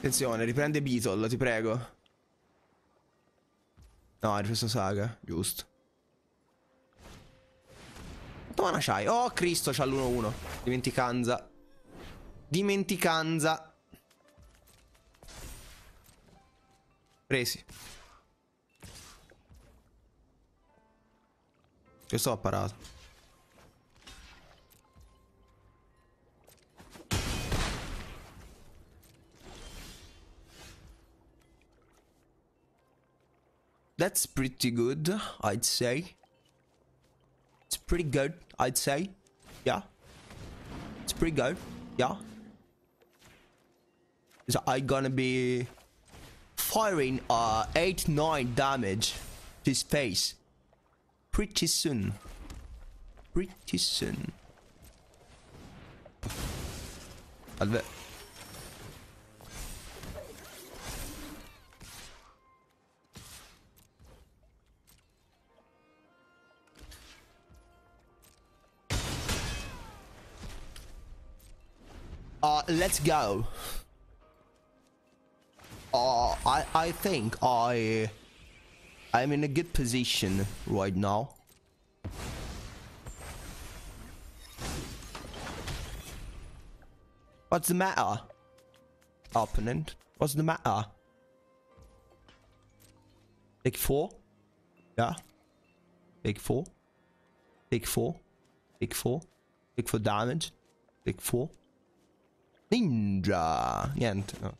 Attenzione, riprende Beetle, ti prego. No, è ripreso Saga, giusto. Quanto mana c'hai? Oh, Cristo, c'ha l'1-1. Dimenticanza. Dimenticanza. Presi. Io sto apparato. That's pretty good, I'd say. It's pretty good, I'd say. Yeah. It's pretty good. Yeah. So I gonna be firing uh 8-9 damage to space pretty soon. Pretty soon. Uh, let's go. Uh, I, I think I... I'm in a good position right now. What's the matter? Opponent? What's the matter? Take four? Yeah. Take four. Take four. Take four. Take four damage. Take four. Ninja! Niente, no.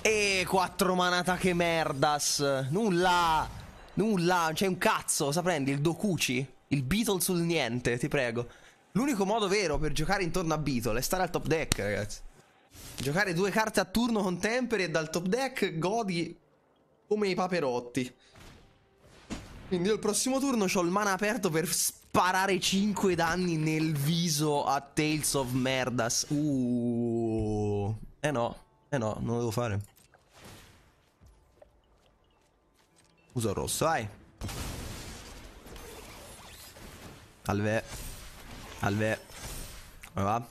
E quattro manata che merdas. Nulla. Nulla. C'è un cazzo. Cosa prendi? Il Dokuchi? Il Beetle sul niente, ti prego. L'unico modo vero per giocare intorno a Beetle è stare al top deck, ragazzi. Giocare due carte a turno con Temperi e dal top deck godi come i paperotti. Quindi io il prossimo turno ho il mana aperto per sparare 5 danni nel viso a Tales of Merdas. Uh. Eh no, eh no, non lo devo fare. Uso il rosso, vai. Salve. Salve. Come va?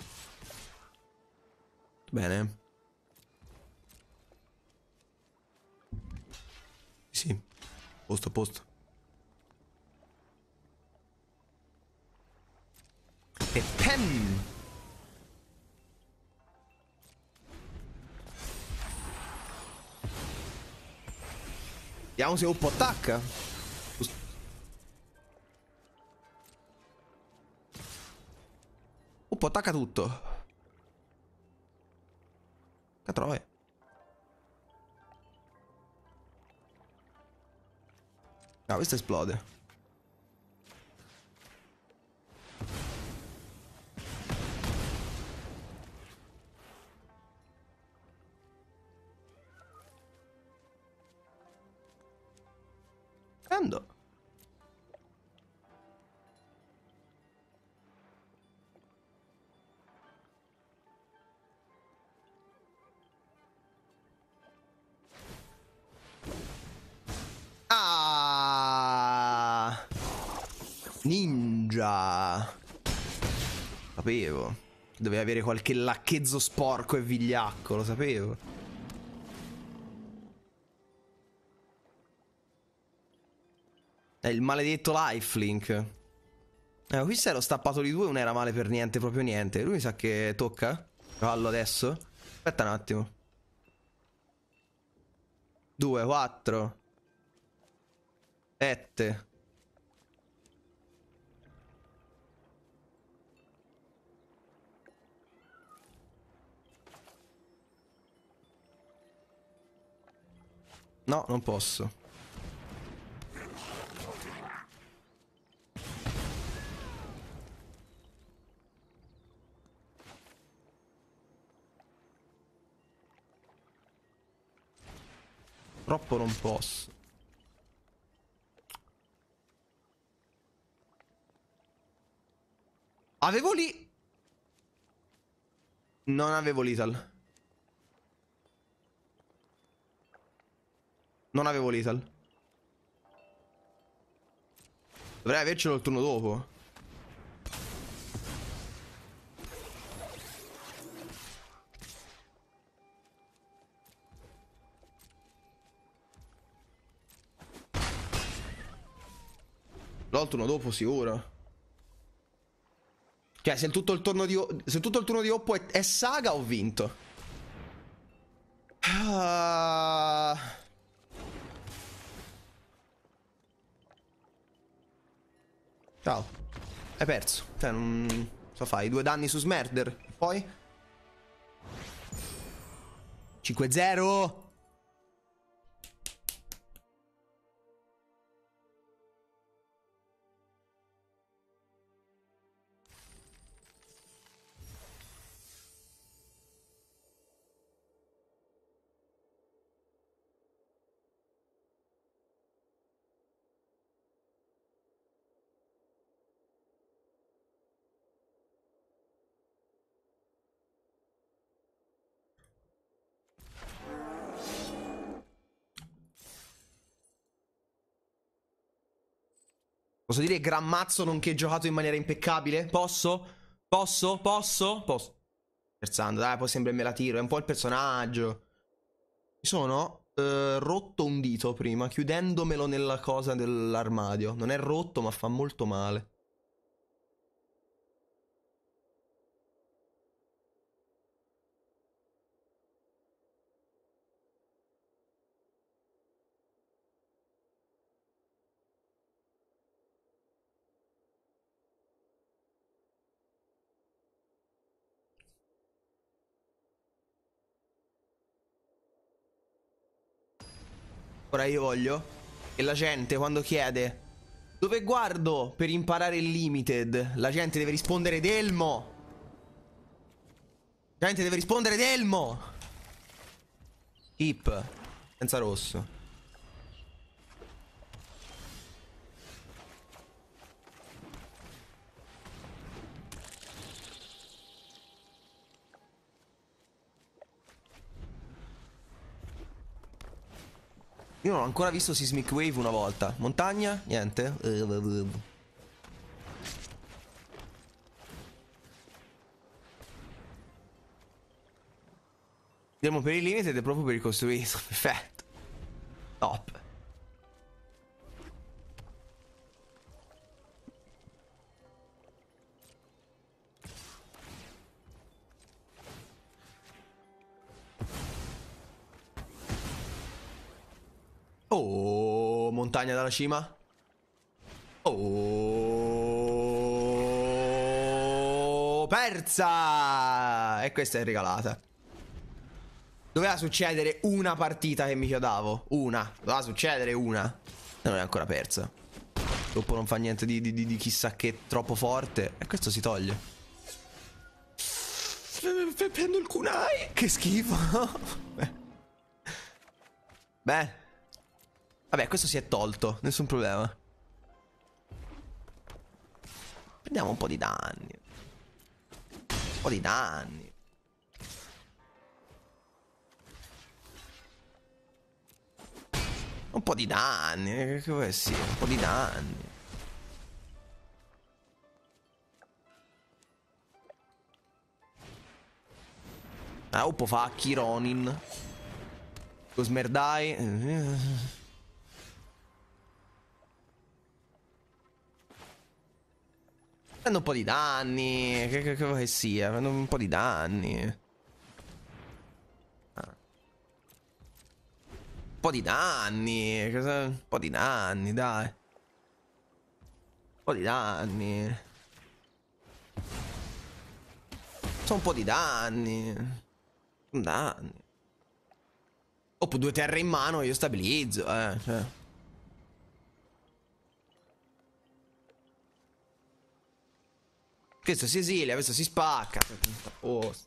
Bene. Sì. Posto posto. e PEM! Vediamo se Oppo attacca. Oppo attacca tutto. Catroe. No, ah, questo esplode. deve avere qualche lacchezzo sporco e vigliacco, lo sapevo. È il maledetto lifelink. Eh, qui se l'ho stappato di due non era male per niente, proprio niente. Lui mi sa che tocca. Fallo adesso. Aspetta un attimo. 2, 4, 7, No, non posso. Troppo non posso. Avevo lì... Non avevo l'ital. Non avevo lethal. Dovrei avercelo il turno dopo. L'ho il turno dopo sicuro. Cioè, se tutto il turno di, se tutto il turno di Oppo è, è saga, ho vinto. Ah... Ciao. Hai perso. Cioè, non... So fai, due danni su Smerder. Poi... 5-0! Posso dire gran mazzo nonché giocato in maniera impeccabile? Posso? Posso? Posso? Posso? Scherzando, dai, poi sempre me la tiro. È un po' il personaggio. Mi sono eh, rotto un dito prima, chiudendomelo nella cosa dell'armadio. Non è rotto, ma fa molto male. Ora io voglio che la gente quando chiede dove guardo per imparare il limited, la gente deve rispondere Delmo. La gente deve rispondere Delmo. Hip, senza rosso. Io non ho ancora visto Sismic Wave una volta. Montagna? Niente. Andiamo per il limite ed è proprio per ricostruito. Perfetto. Top. Oh, montagna dalla cima. Oh, persa! E questa è regalata. Doveva succedere una partita che mi chiodavo. Una. Doveva succedere una. E non è ancora persa. Dopo non fa niente di, di, di, di chissà che troppo forte. E questo si toglie. Prendo il kunai. Che schifo. Beh. Vabbè, questo si è tolto, nessun problema. Prendiamo un po' di danni. Un po' di danni. Un po' di danni, che vuoi sì, un po' di danni. Ah, un po' fa Kironin. Lo smerdai. Prendo un po' di danni. Che, che, che sia, prendo un po' di danni. Ah. Un po' di danni. Un po' di danni, dai. Un po' di danni. Sono un po' di danni. Un danni. Oppure due terre in mano io stabilizzo, eh. Cioè. Questo si esilia, questo si spacca. A posto.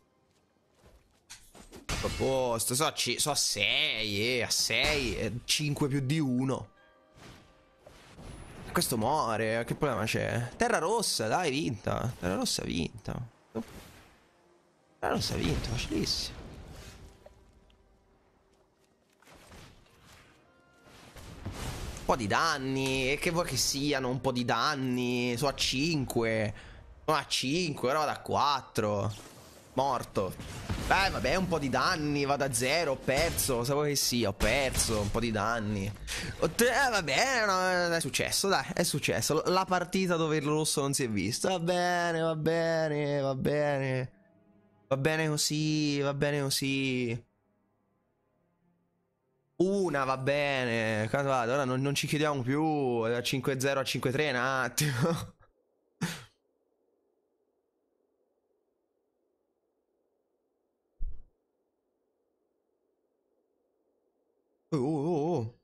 A posto. So, a 6, eh, a 6, 5 eh, più di 1. Questo muore, che problema c'è? Terra rossa, dai, vinta. Terra rossa vinta. Terra rossa vinta, facilissimo. Un po' di danni, e eh, che vuoi che siano un po' di danni, so a 5. No, a 5, ora vado a 4. Morto. Beh, vabbè, un po' di danni, vado a 0, ho perso, sapevo che sia, ho perso un po' di danni. Ott eh, va bene, no, è successo, dai, è successo. La partita dove il rosso non si è visto. Va bene, va bene, va bene. Va bene così, va bene così. Una va bene. Ora non, non ci chiediamo più. Da 5-0 a 5-3 un attimo. 哎呦哦哦哦！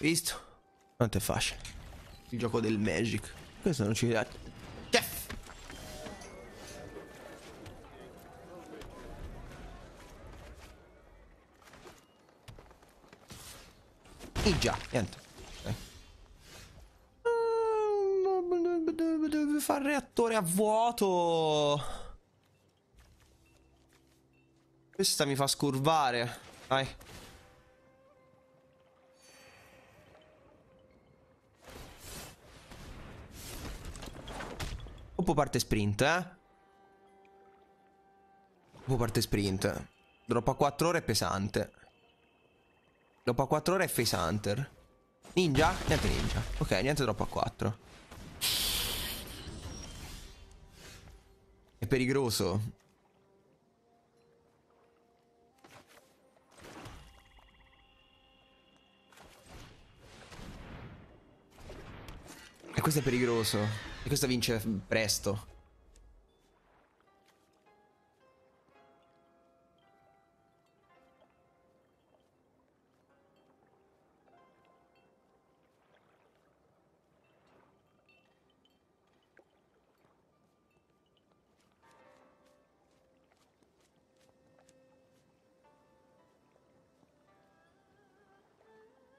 Visto? Quanto è facile. Il gioco del Magic. Questo non ci dà... Chef! E eh, già, niente. Eh. Deve fare reattore a vuoto. Questa mi fa scurvare. Vai. Lupo parte sprint, eh? Lupo parte sprint. Droppa 4 ore è pesante. Dopo 4 ore è face hunter. Ninja? Niente ninja. Ok, niente droppa 4. È perigroso. E questo è perigroso. E questo vince presto.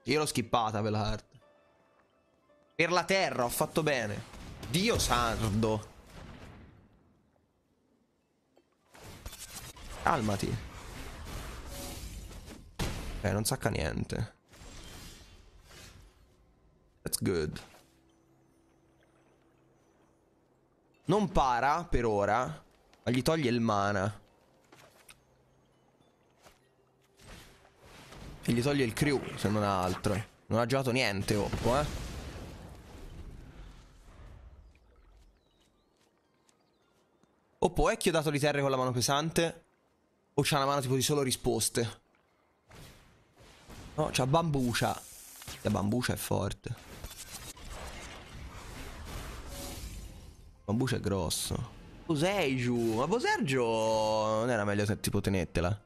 Io l'ho schippata per Per la terra, ho fatto bene. Dio sardo. Calmati. Eh, non sacca niente. That's good. Non para per ora, ma gli toglie il mana. E gli toglie il crew, se non altro. Non ha giocato niente, Oppo, eh. O può è chiodato di terra con la mano pesante, o c'ha una mano tipo di solo risposte. No, c'ha bambucia. La bambucia è forte. Bambucia è grosso. Cos'è giù? Ma Bosergio non era meglio se tipo tenetela?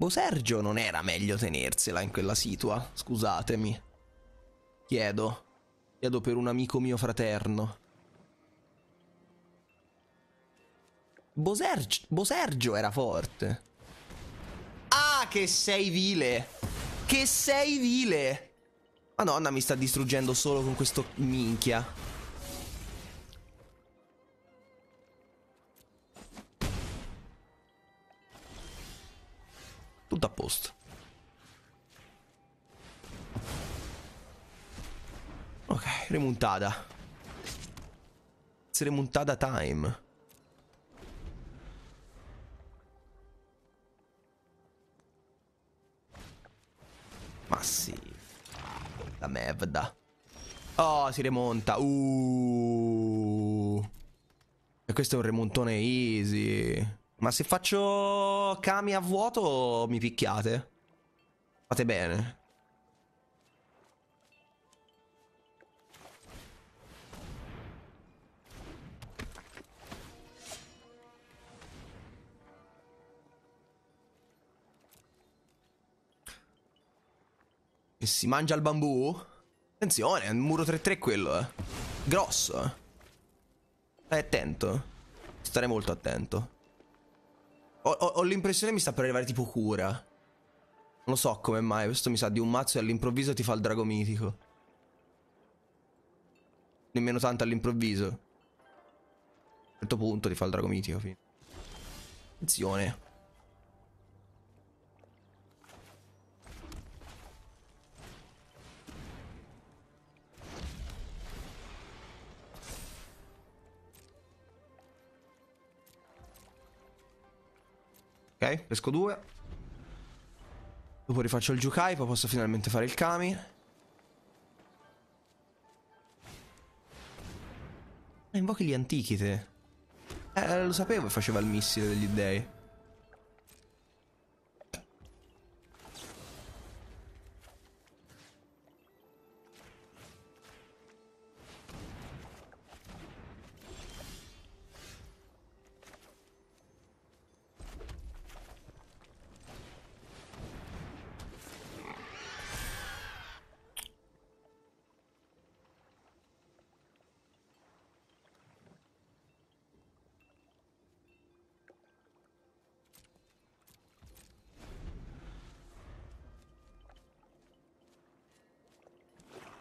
Bo Sergio non era meglio tenersela in quella situa? Scusatemi. Chiedo. Chiedo per un amico mio fraterno. Bo, Serg Bo Sergio era forte. Ah, che sei vile! Che sei vile! Madonna, mi sta distruggendo solo con questo minchia. montata. Essere montata time. Ma sì. La merda. Oh, si remonta. Uh. E questo è un remontone easy. Ma se faccio cami a vuoto mi picchiate. Fate bene. E si mangia il bambù? Attenzione, è un muro 3-3 quello, eh. Grosso. Eh. Stai attento. Stare molto attento. Ho, ho, ho l'impressione mi sta per arrivare tipo cura. Non lo so come mai, questo mi sa di un mazzo e all'improvviso ti fa il drago mitico. Nemmeno tanto all'improvviso. A un certo punto ti fa il drago mitico. Fine. Attenzione. Ok, pesco due. Dopo rifaccio il Jukai, poi posso finalmente fare il Kami. Ma invochi gli antichi te. Eh, lo sapevo che faceva il missile degli dei.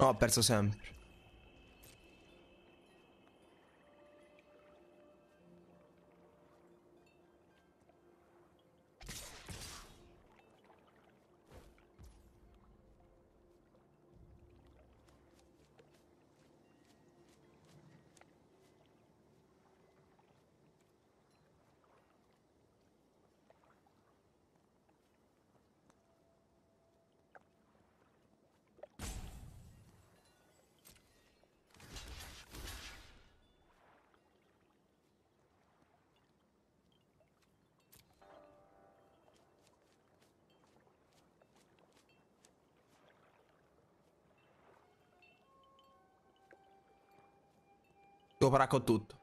Taper så sempre. Devo con tutto.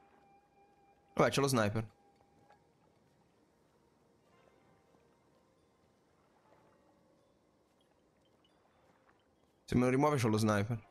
Vabbè, c'è lo sniper. Se me lo rimuove c'ho lo sniper.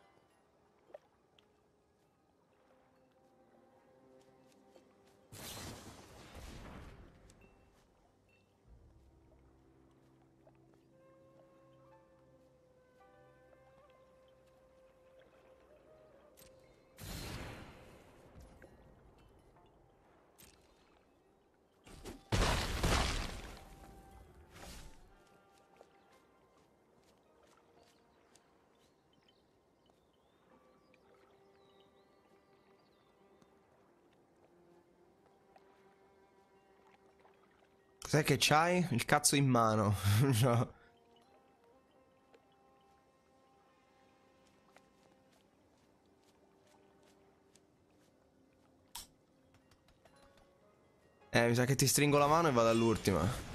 Te che c'hai? Il cazzo in mano. no. Eh, mi sa che ti stringo la mano e vado all'ultima.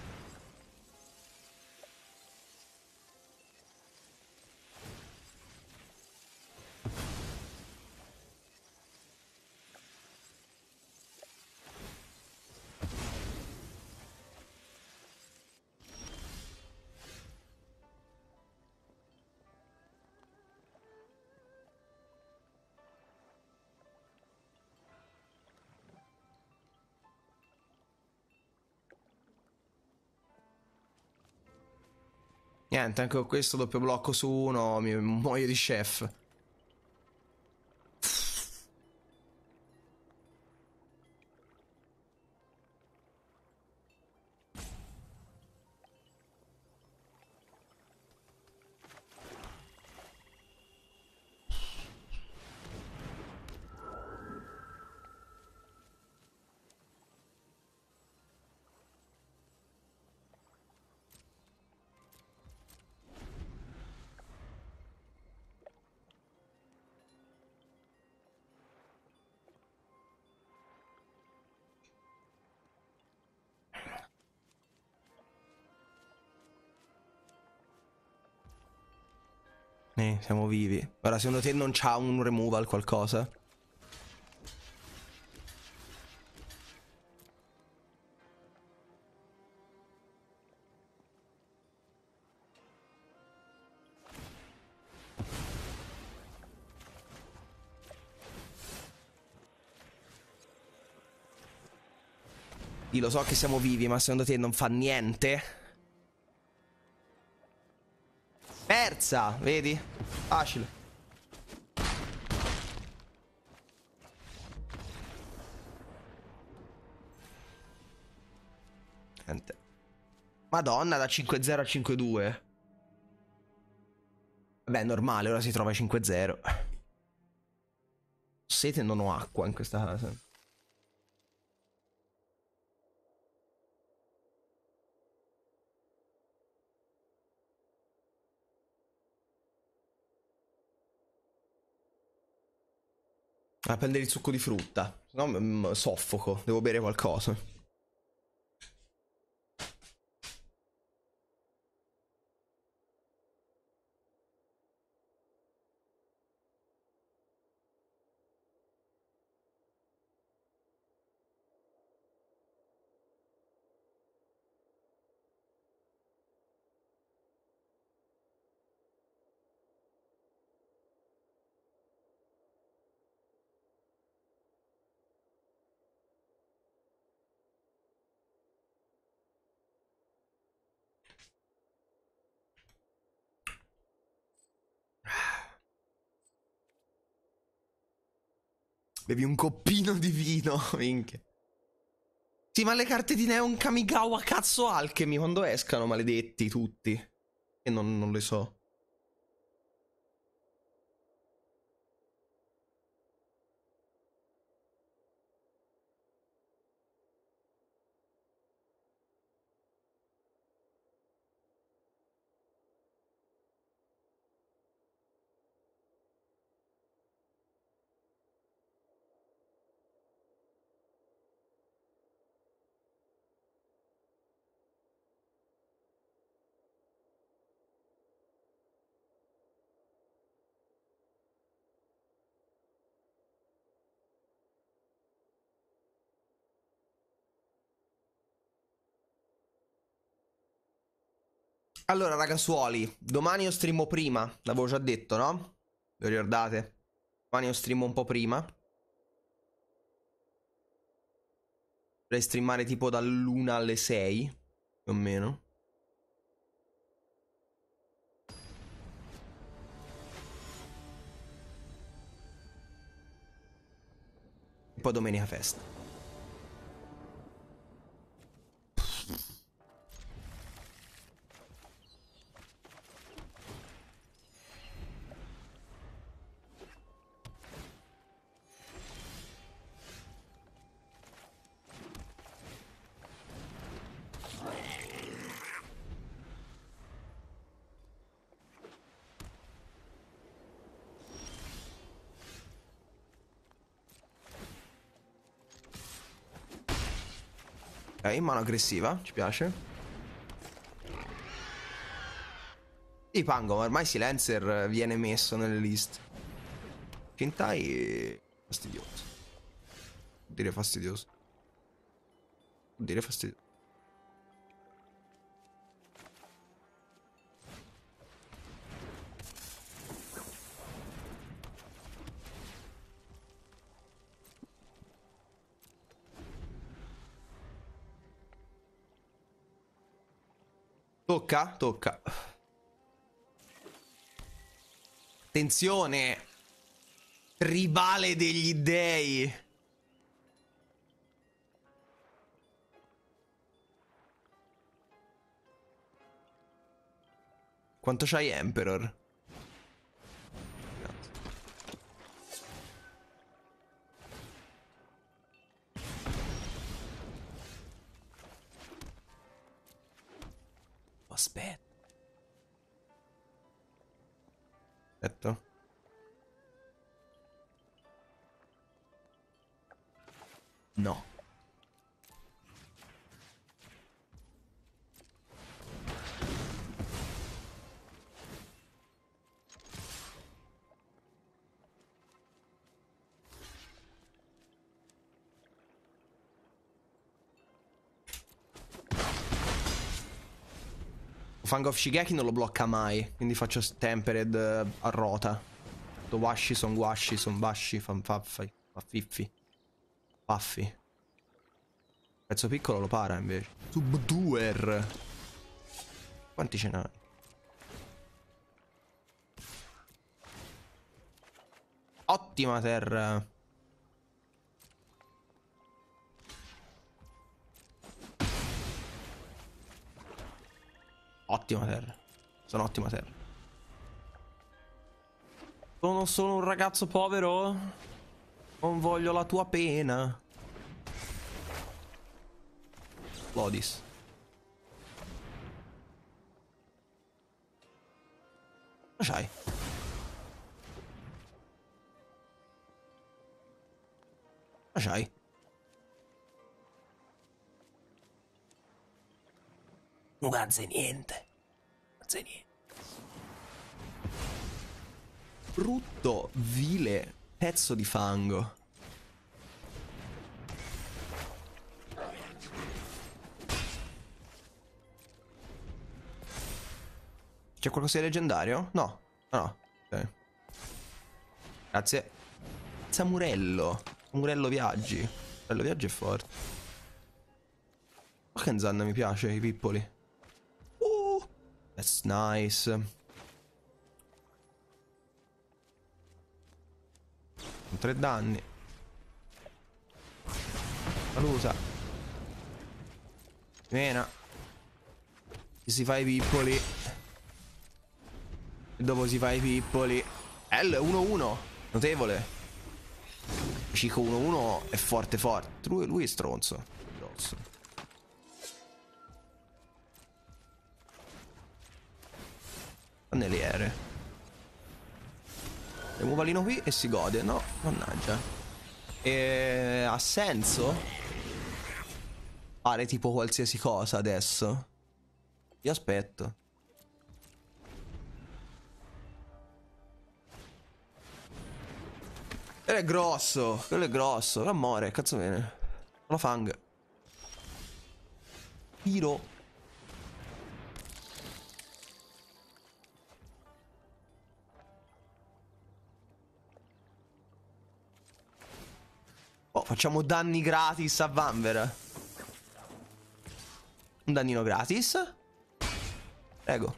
niente, anche con questo doppio blocco su uno mi muoio di chef. Ora, secondo te non c'ha un removal qualcosa? Io lo so che siamo vivi, ma secondo te non fa niente? Persa, vedi? Facile. Madonna, da 5-0 a 5-2. Vabbè, è normale, ora si trova 5-0. Sete non ho acqua in questa casa. A prendere il succo di frutta. No, mm, soffoco. Devo bere qualcosa. Bevi un coppino di vino, minchia. Sì, ma le carte di Neon Kamigawa cazzo Alchemy quando escano, maledetti tutti. E non, non le so. Allora, ragazzuoli, domani io streamo prima, l'avevo già detto, no? Vi ricordate? Domani io streamo un po' prima. Dovrei streamare tipo dall'1 alle 6, più o meno. E poi domenica festa. mano aggressiva, ci piace. Sì, Pango, ormai Silencer eh, viene messo nelle list. Shintai fastidioso. Dire fastidioso. Dire fastidioso. Tocca, tocca. Attenzione. Tribale degli dei. Quanto c'hai Emperor? Aspetta. Aspetta. No. Fang of Shigeki non lo blocca mai, quindi faccio tempered eh, a rota. Do washi, son washi, son bashi, fan faffi, faffi, faffi. Pezzo piccolo lo para invece. Subduer. Quanti ce n'ha? Ottima terra. Ottima terra. Sono ottima terra. Sono solo un ragazzo povero. Non voglio la tua pena. Lodis. Cosa c'hai? Uganze niente. Uganze niente. Brutto, vile pezzo di fango. C'è qualcosa di leggendario? No. Ah, no. Okay. Grazie. Samurello. Samurello Viaggi. Samurello Viaggi è forte. zanna mi piace, i pippoli. That's nice. Con tre danni. Saluta. Mena. Che si fa i pippoli. E dopo si fa i pippoli. L1-1. Notevole. Cico 1-1 è forte forte. Lui, lui è stronzo. Grosso. Panneliere. Le muovalino qui e si gode. No, mannaggia. E... Ha senso? Fare tipo qualsiasi cosa adesso. Ti aspetto. Quello è grosso. Quello è grosso. L'amore, cazzo bene. La fang. Tiro. Oh, facciamo danni gratis a Vanver. Un dannino gratis. Prego.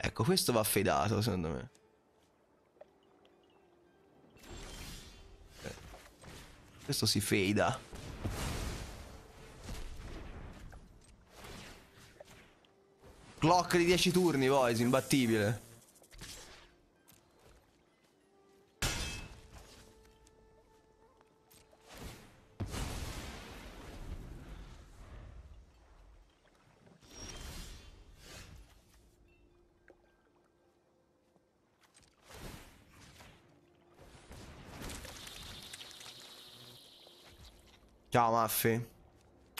Ecco, questo va fedato, secondo me. Questo si feda. Clock di 10 turni, boys, imbattibile. Ciao Maffi.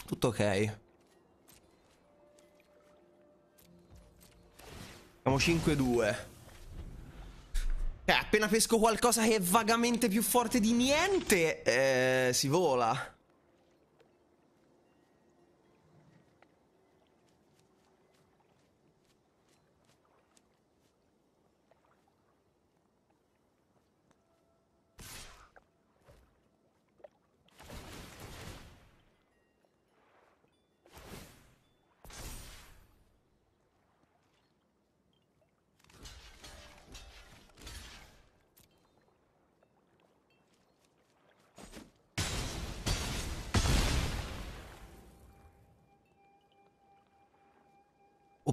Tutto ok. Siamo 5-2. Eh, appena pesco qualcosa che è vagamente più forte di niente, eh, si vola.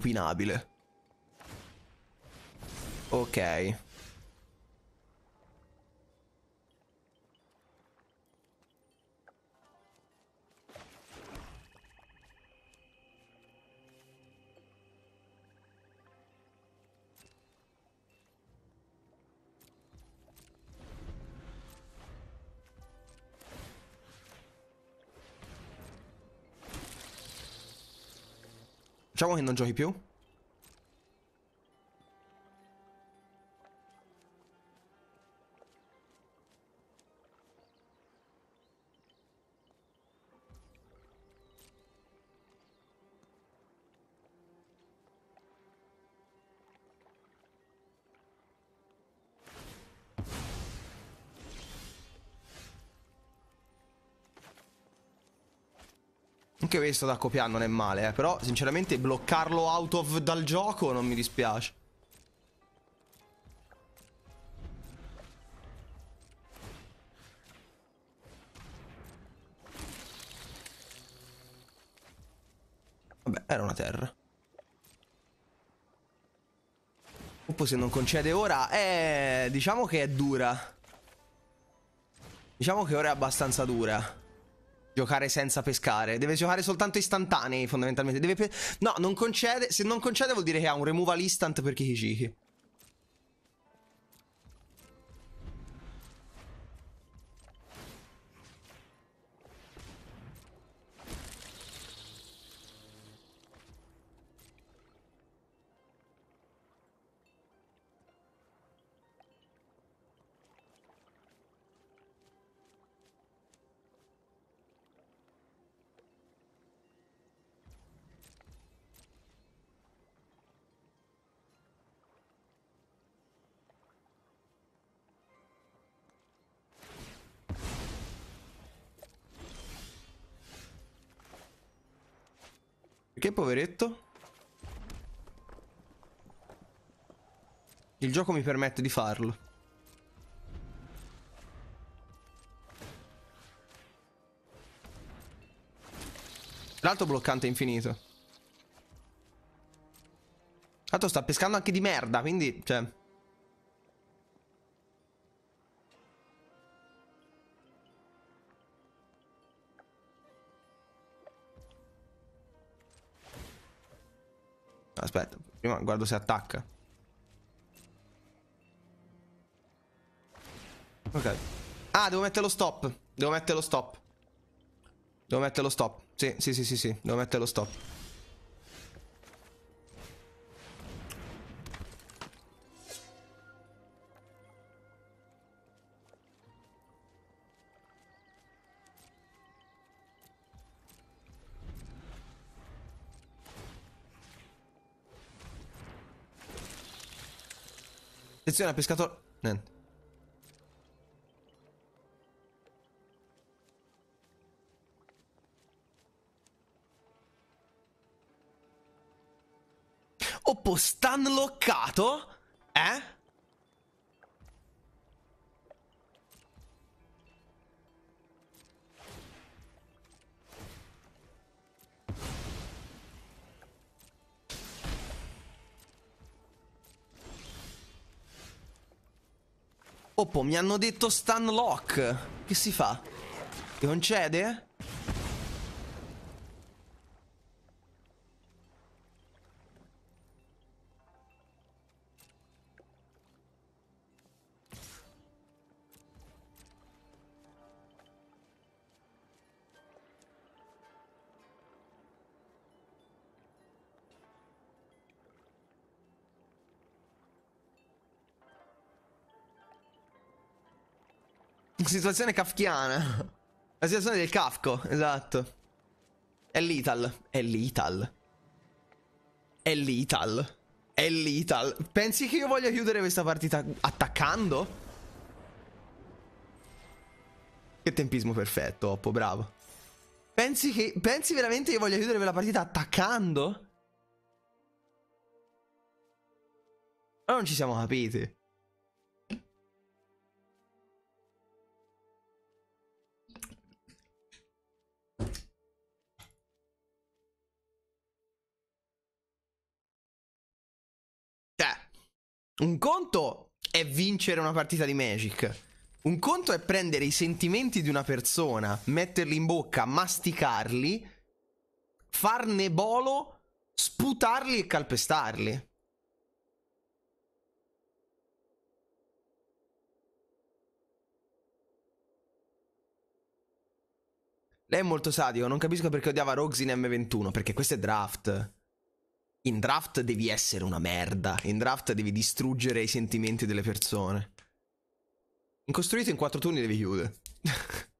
opinabile. Ok. Facciamo che non giochi più? Anche questo da copiare non è male, eh. Però, sinceramente, bloccarlo out of dal gioco non mi dispiace. Vabbè, era una terra. Oppo se non concede ora, eh, diciamo che è dura. Diciamo che ora è abbastanza dura giocare senza pescare. Deve giocare soltanto istantanei, fondamentalmente. Pe- no, non concede. Se non concede, vuol dire che ha un removal instant per Kikijiki. Perché poveretto? Il gioco mi permette di farlo. L'altro bloccante è infinito. L'altro sta pescando anche di merda, quindi, cioè... Aspetta, prima guardo se attacca. Ok. Ah, devo mettere lo stop. Devo mettere lo stop. Devo mettere lo stop. Sì, sì, sì, sì, sì. Devo mettere lo stop. Attenzione, ha pescato... Niente. Oppo stanloccato? Eh? Oppo, mi hanno detto Stunlock. Che si fa? Concede? Situazione kafkiana. La situazione del Kafko, esatto. È l'Ital. È l'Ital. È l'Ital. È l'Ital. Pensi che io voglia chiudere questa partita attaccando? Che tempismo perfetto, Oppo, bravo. Pensi che... Pensi veramente che io voglia chiudere la partita attaccando? Ma non ci siamo capiti. Un conto è vincere una partita di Magic. Un conto è prendere i sentimenti di una persona, metterli in bocca, masticarli, farne bolo, sputarli e calpestarli. Lei è molto sadico, non capisco perché odiava Rogues in M21, perché questo è draft in draft devi essere una merda. In draft devi distruggere i sentimenti delle persone. In costruito in quattro turni devi chiudere.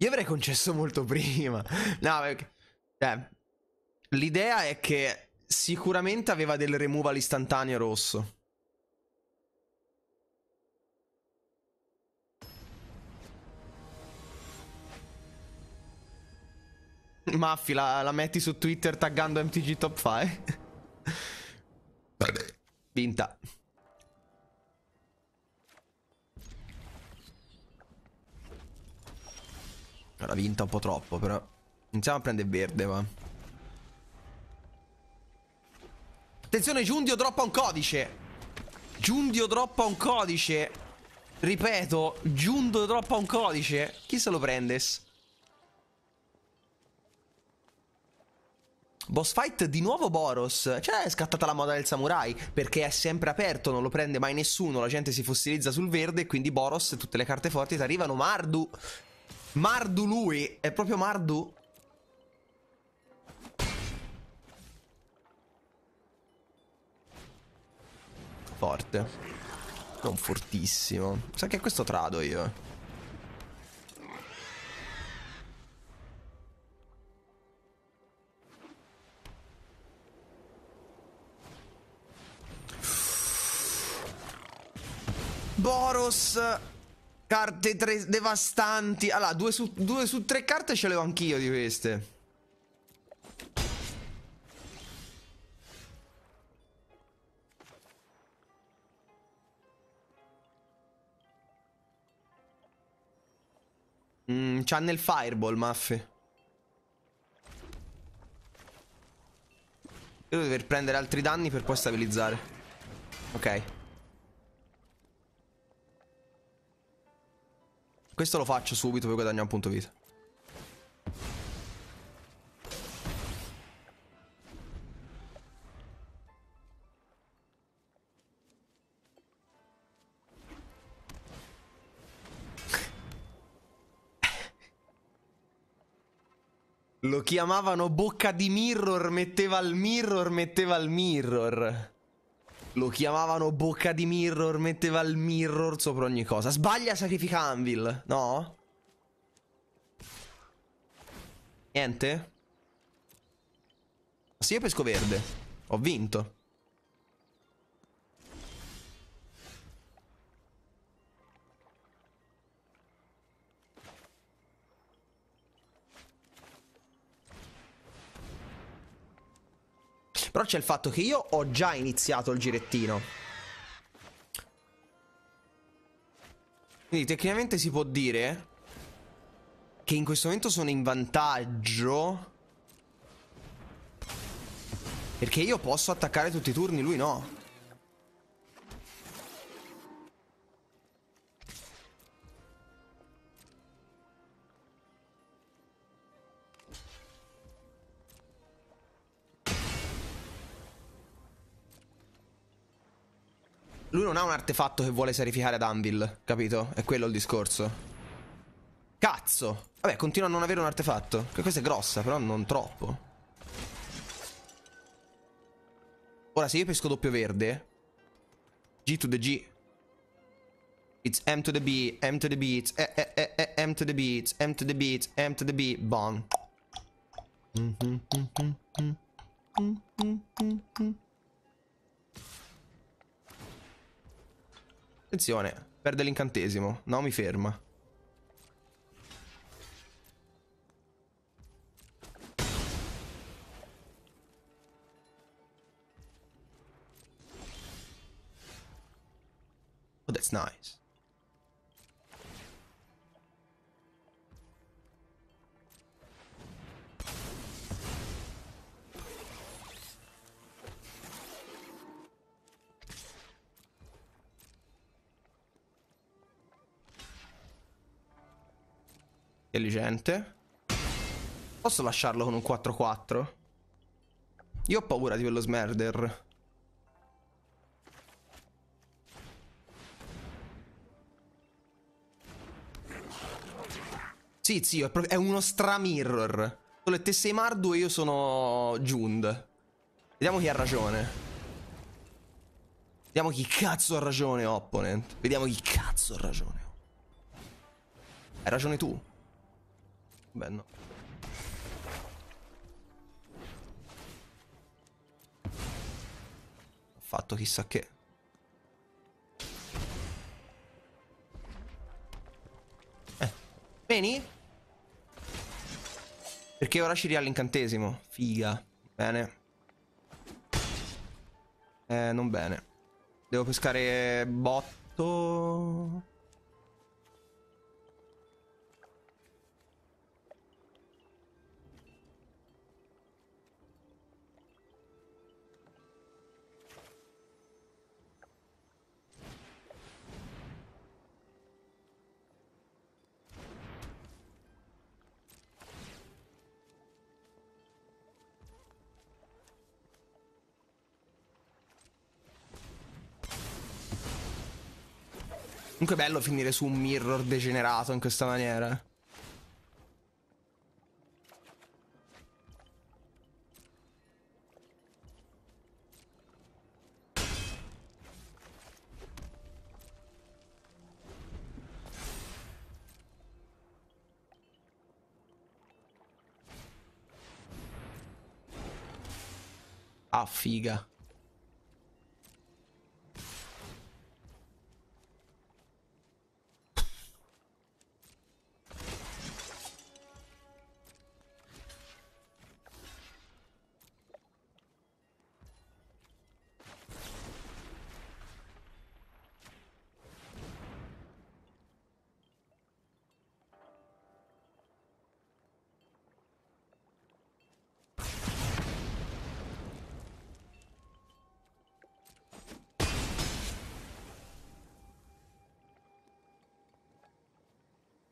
Io avrei concesso molto prima. No, perché... Cioè, l'idea è che sicuramente aveva del removal istantaneo rosso. Maffi, la, la, metti su Twitter taggando MTG Top 5. Vinta. Era vinta un po' troppo, però. Iniziamo a prendere verde, va. Attenzione, Giundio droppa un codice. Giundio droppa un codice. Ripeto, Giundio droppa un codice. Chi se lo prendes? Boss fight di nuovo Boros. Cioè, è scattata la moda del samurai. Perché è sempre aperto, non lo prende mai nessuno. La gente si fossilizza sul verde. Quindi Boros, tutte le carte forti ti arrivano. Mardu. Mardu lui. È proprio Mardu. Forte. Non fortissimo. Sa che è questo trado io. eh. Boros Carte tre devastanti Allora, due su, due su tre carte ce le ho anch'io di queste mm, nel Fireball, maffe Devo dover prendere altri danni per poi stabilizzare Ok Questo lo faccio subito per guadagnare un punto vita. Lo chiamavano bocca di mirror, metteva il mirror, metteva il mirror. Lo chiamavano bocca di mirror, metteva il mirror sopra ogni cosa. Sbaglia, sacrifica Anvil, no? Niente? Sì, io pesco verde. Ho vinto. Però c'è il fatto che io ho già iniziato il girettino. Quindi tecnicamente si può dire che in questo momento sono in vantaggio. Perché io posso attaccare tutti i turni, lui no. Lui non ha un artefatto che vuole sacrificare ad Anvil, capito? È quello il discorso. Cazzo! Vabbè, continua a non avere un artefatto. Questa è grossa, però non troppo. Ora, se io pesco doppio verde... G to the G. It's M to the B, M to the B, it's e, eh, e, eh, e, eh, e, -e M to the B, it's M to the B, it's M to the B, bon. mm-hmm, mm-hmm, mm-hmm, mm-hmm. Attenzione, perde l'incantesimo. No, mi ferma. Oh, that's nice. intelligente. Posso lasciarlo con un 4-4? Io ho paura di quello smerder. Sì, sì, è, è uno stramirror. Solo te sei Mardu e io sono Jund. Vediamo chi ha ragione. Vediamo chi cazzo ha ragione, opponent. Vediamo chi cazzo ha ragione. Hai ragione tu. Bello. Ho fatto chissà che. Eh. Vieni? Perché ora ci ria l'incantesimo. Figa. Bene. Eh, non bene. Devo pescare botto... Comunque è bello finire su un mirror degenerato in questa maniera. Eh. Ah, figa.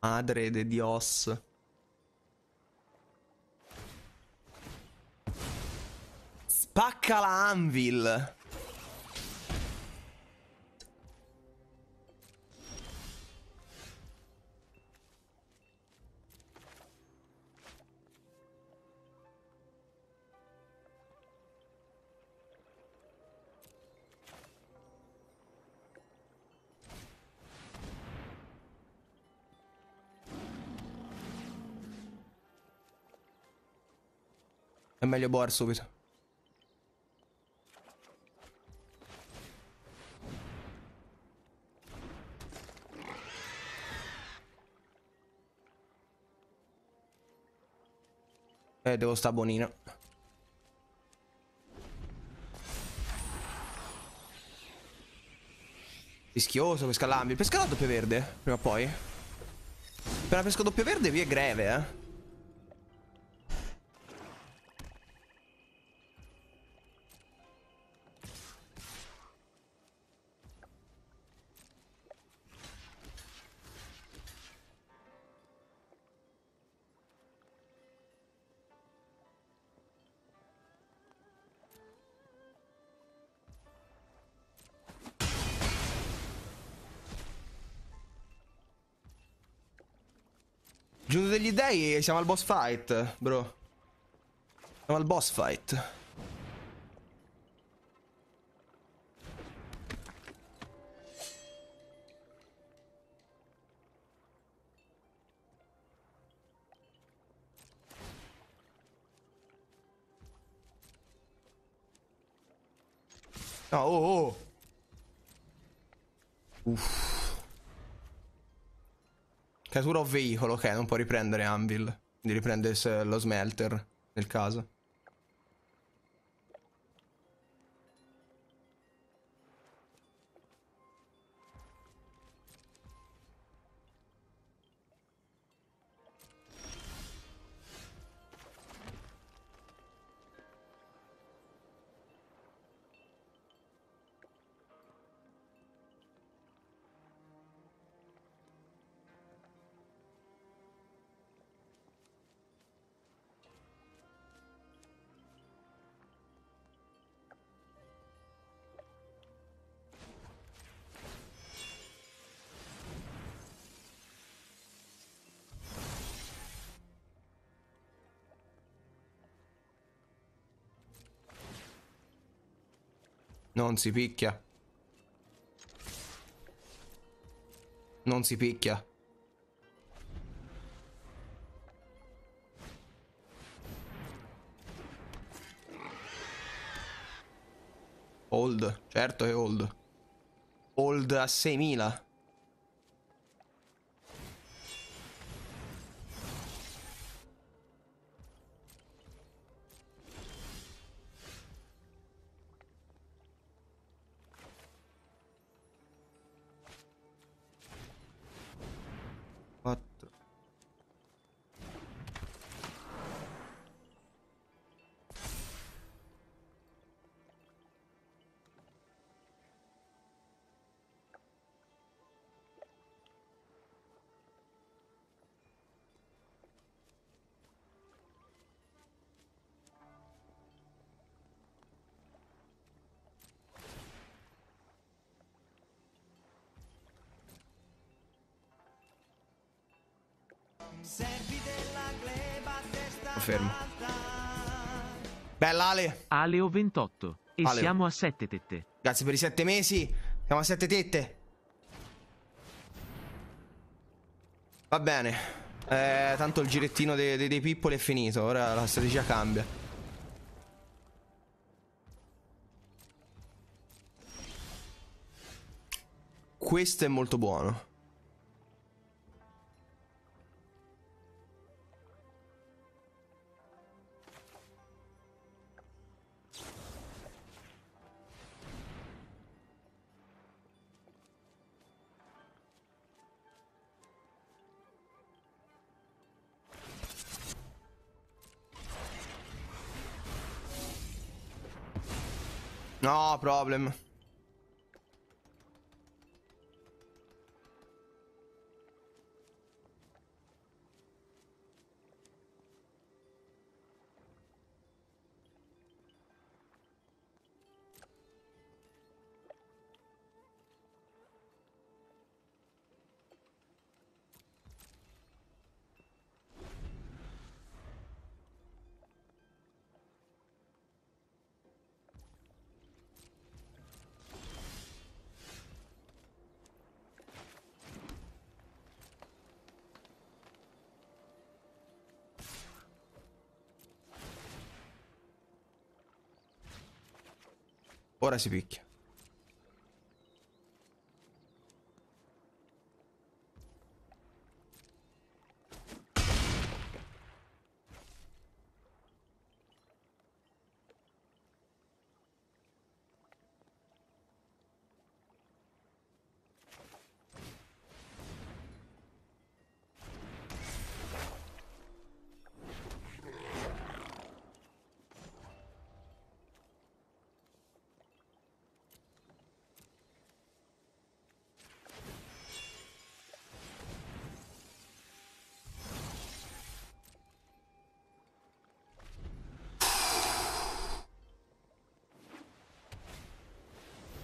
Madre de Dios. Spacca la Anvil. meglio boar subito. Eh, devo sta bonino Rischioso pesca l'ambio. Pesca la doppia verde, prima o poi. Per la pesca doppia verde vi è greve, eh. ok, siamo al boss fight, bro. Siamo al boss fight. No, ah, oh, oh. Uff. Cattura o veicolo, ok, non può riprendere Anvil. Quindi riprendere lo smelter, nel caso. Non si picchia. Non si picchia. Old, certo è old. Old a 6000. Ale. Aleo 28. E Aleo. siamo a 7 tette. Grazie per i 7 mesi. Siamo a 7 tette. Va bene. Eh, tanto il girettino dei, dei, dei pippoli è finito. Ora la strategia cambia. Questo è molto buono. No problem ora si picchia.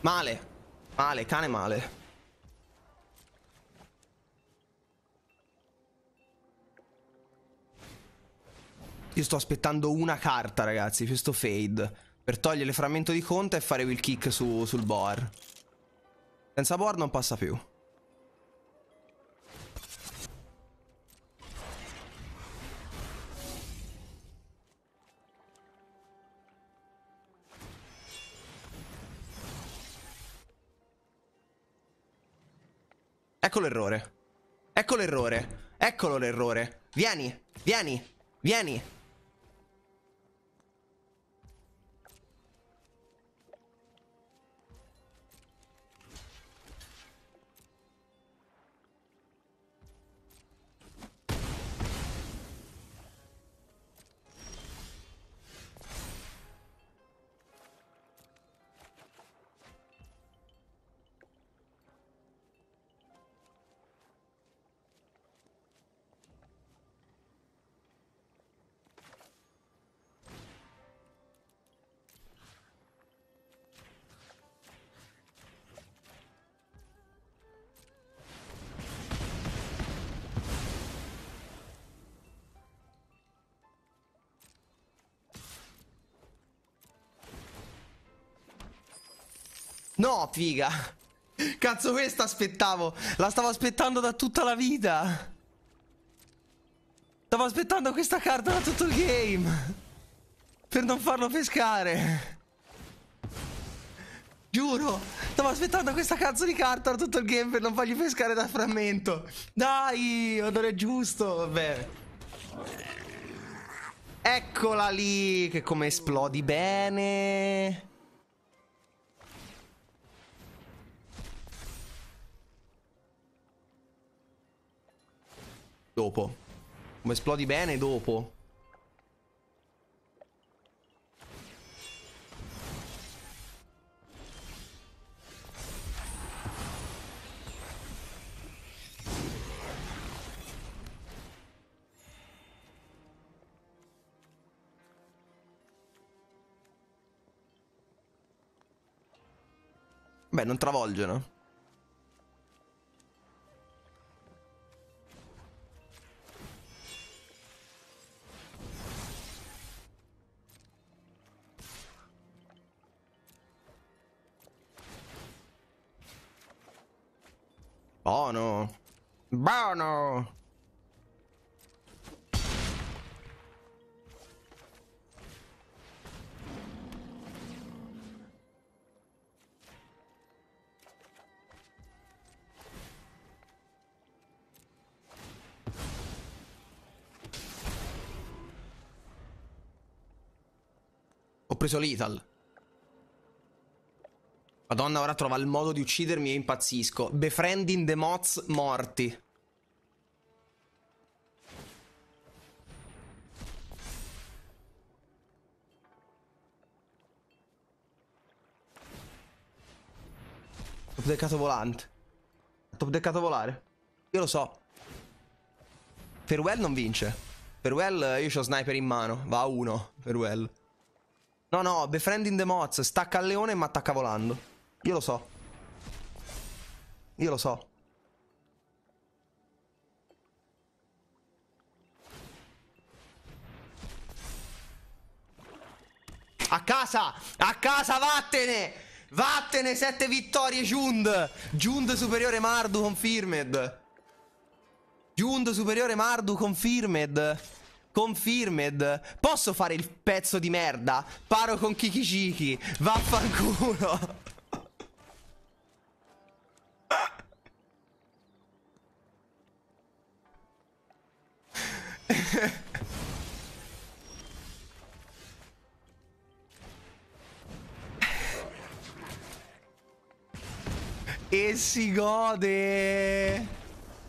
Male. Male, cane male. Io sto aspettando una carta, ragazzi, questo fade. Per togliere il frammento di conta e fare will kick su, sul boar. Senza boar non passa più. Ecco l'errore. Ecco l'errore. Eccolo l'errore. Vieni, vieni, vieni. No, figa. Cazzo, questa aspettavo. La stavo aspettando da tutta la vita. Stavo aspettando questa carta da tutto il game. Per non farlo pescare. Giuro, stavo aspettando questa cazzo di carta da tutto il game per non fargli pescare da frammento. Dai, odore giusto. Vabbè. Eccola lì, che come esplodi bene. Dopo. Come esplodi bene dopo. Beh, non travolge, Buono. Buono. Ho preso l'Ital. Madonna, ora trova il modo di uccidermi e impazzisco. Befriending the mods morti. Top deccato volante. Top deccato volare. Io lo so. Farewell non vince. Farewell, io ho sniper in mano. Va a uno. Farewell. No, no, befriending the mods. Stacca al leone ma attacca volando. Io lo so. Io lo so. A casa! A casa vattene! Vattene, sette vittorie Jund! Jund superiore Mardu confirmed. Jund superiore Mardu confirmed. Confirmed. Posso fare il pezzo di merda? Paro con Kikishiki. Vaffanculo. E si gode!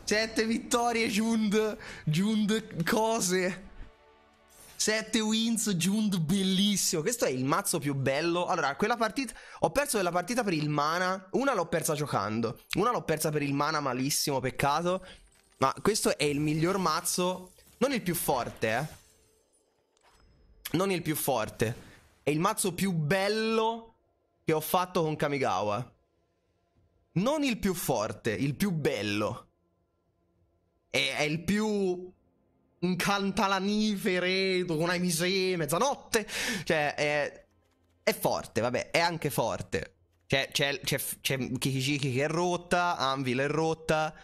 Sette vittorie, Jund! Jund cose! Sette wins, Jund bellissimo. Questo è il mazzo più bello. Allora, quella partita. Ho perso quella partita per il mana. Una l'ho persa giocando. Una l'ho persa per il mana malissimo, peccato. Ma questo è il miglior mazzo. Non il più forte, eh. Non il più forte. È il mazzo più bello che ho fatto con Kamigawa non il più forte, il più bello. È, è il più incantalanifere, con una misee, mezzanotte. Cioè, è, è, forte, vabbè, è anche forte. C'è, c'è, c'è, c'è Kikishiki che è rotta, Anvil è rotta.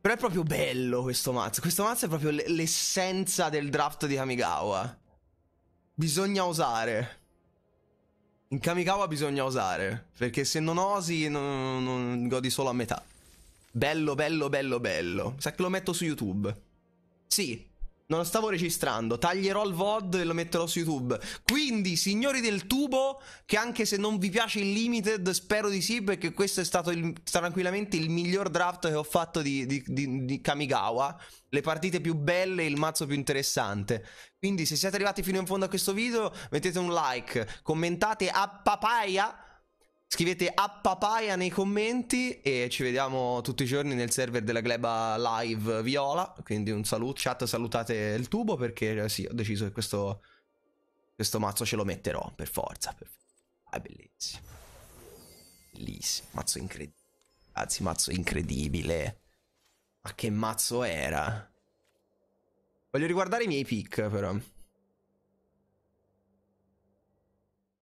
Però è proprio bello questo mazzo. Questo mazzo è proprio l'essenza del draft di Kamigawa. Bisogna usare. In Kamikawa bisogna osare, perché se non osi non, non godi solo a metà. Bello, bello, bello, bello. Sa che lo metto su YouTube. Sì, non lo stavo registrando. Taglierò il VOD e lo metterò su YouTube. Quindi, signori del tubo, che anche se non vi piace il limited, spero di sì, perché questo è stato il, tranquillamente il miglior draft che ho fatto di, di, di, di, Kamigawa. Le partite più belle e il mazzo più interessante. Quindi, se siete arrivati fino in fondo a questo video, mettete un like, commentate a papaya Scrivete a papaya nei commenti e ci vediamo tutti i giorni nel server della gleba live viola. Quindi un saluto, chat salutate il tubo perché eh, sì, ho deciso che questo, questo mazzo ce lo metterò per forza. Per... Ah, bellissimo. Bellissimo, mazzo incredibile. Anzi, mazzo incredibile. Ma che mazzo era? Voglio riguardare i miei pick però.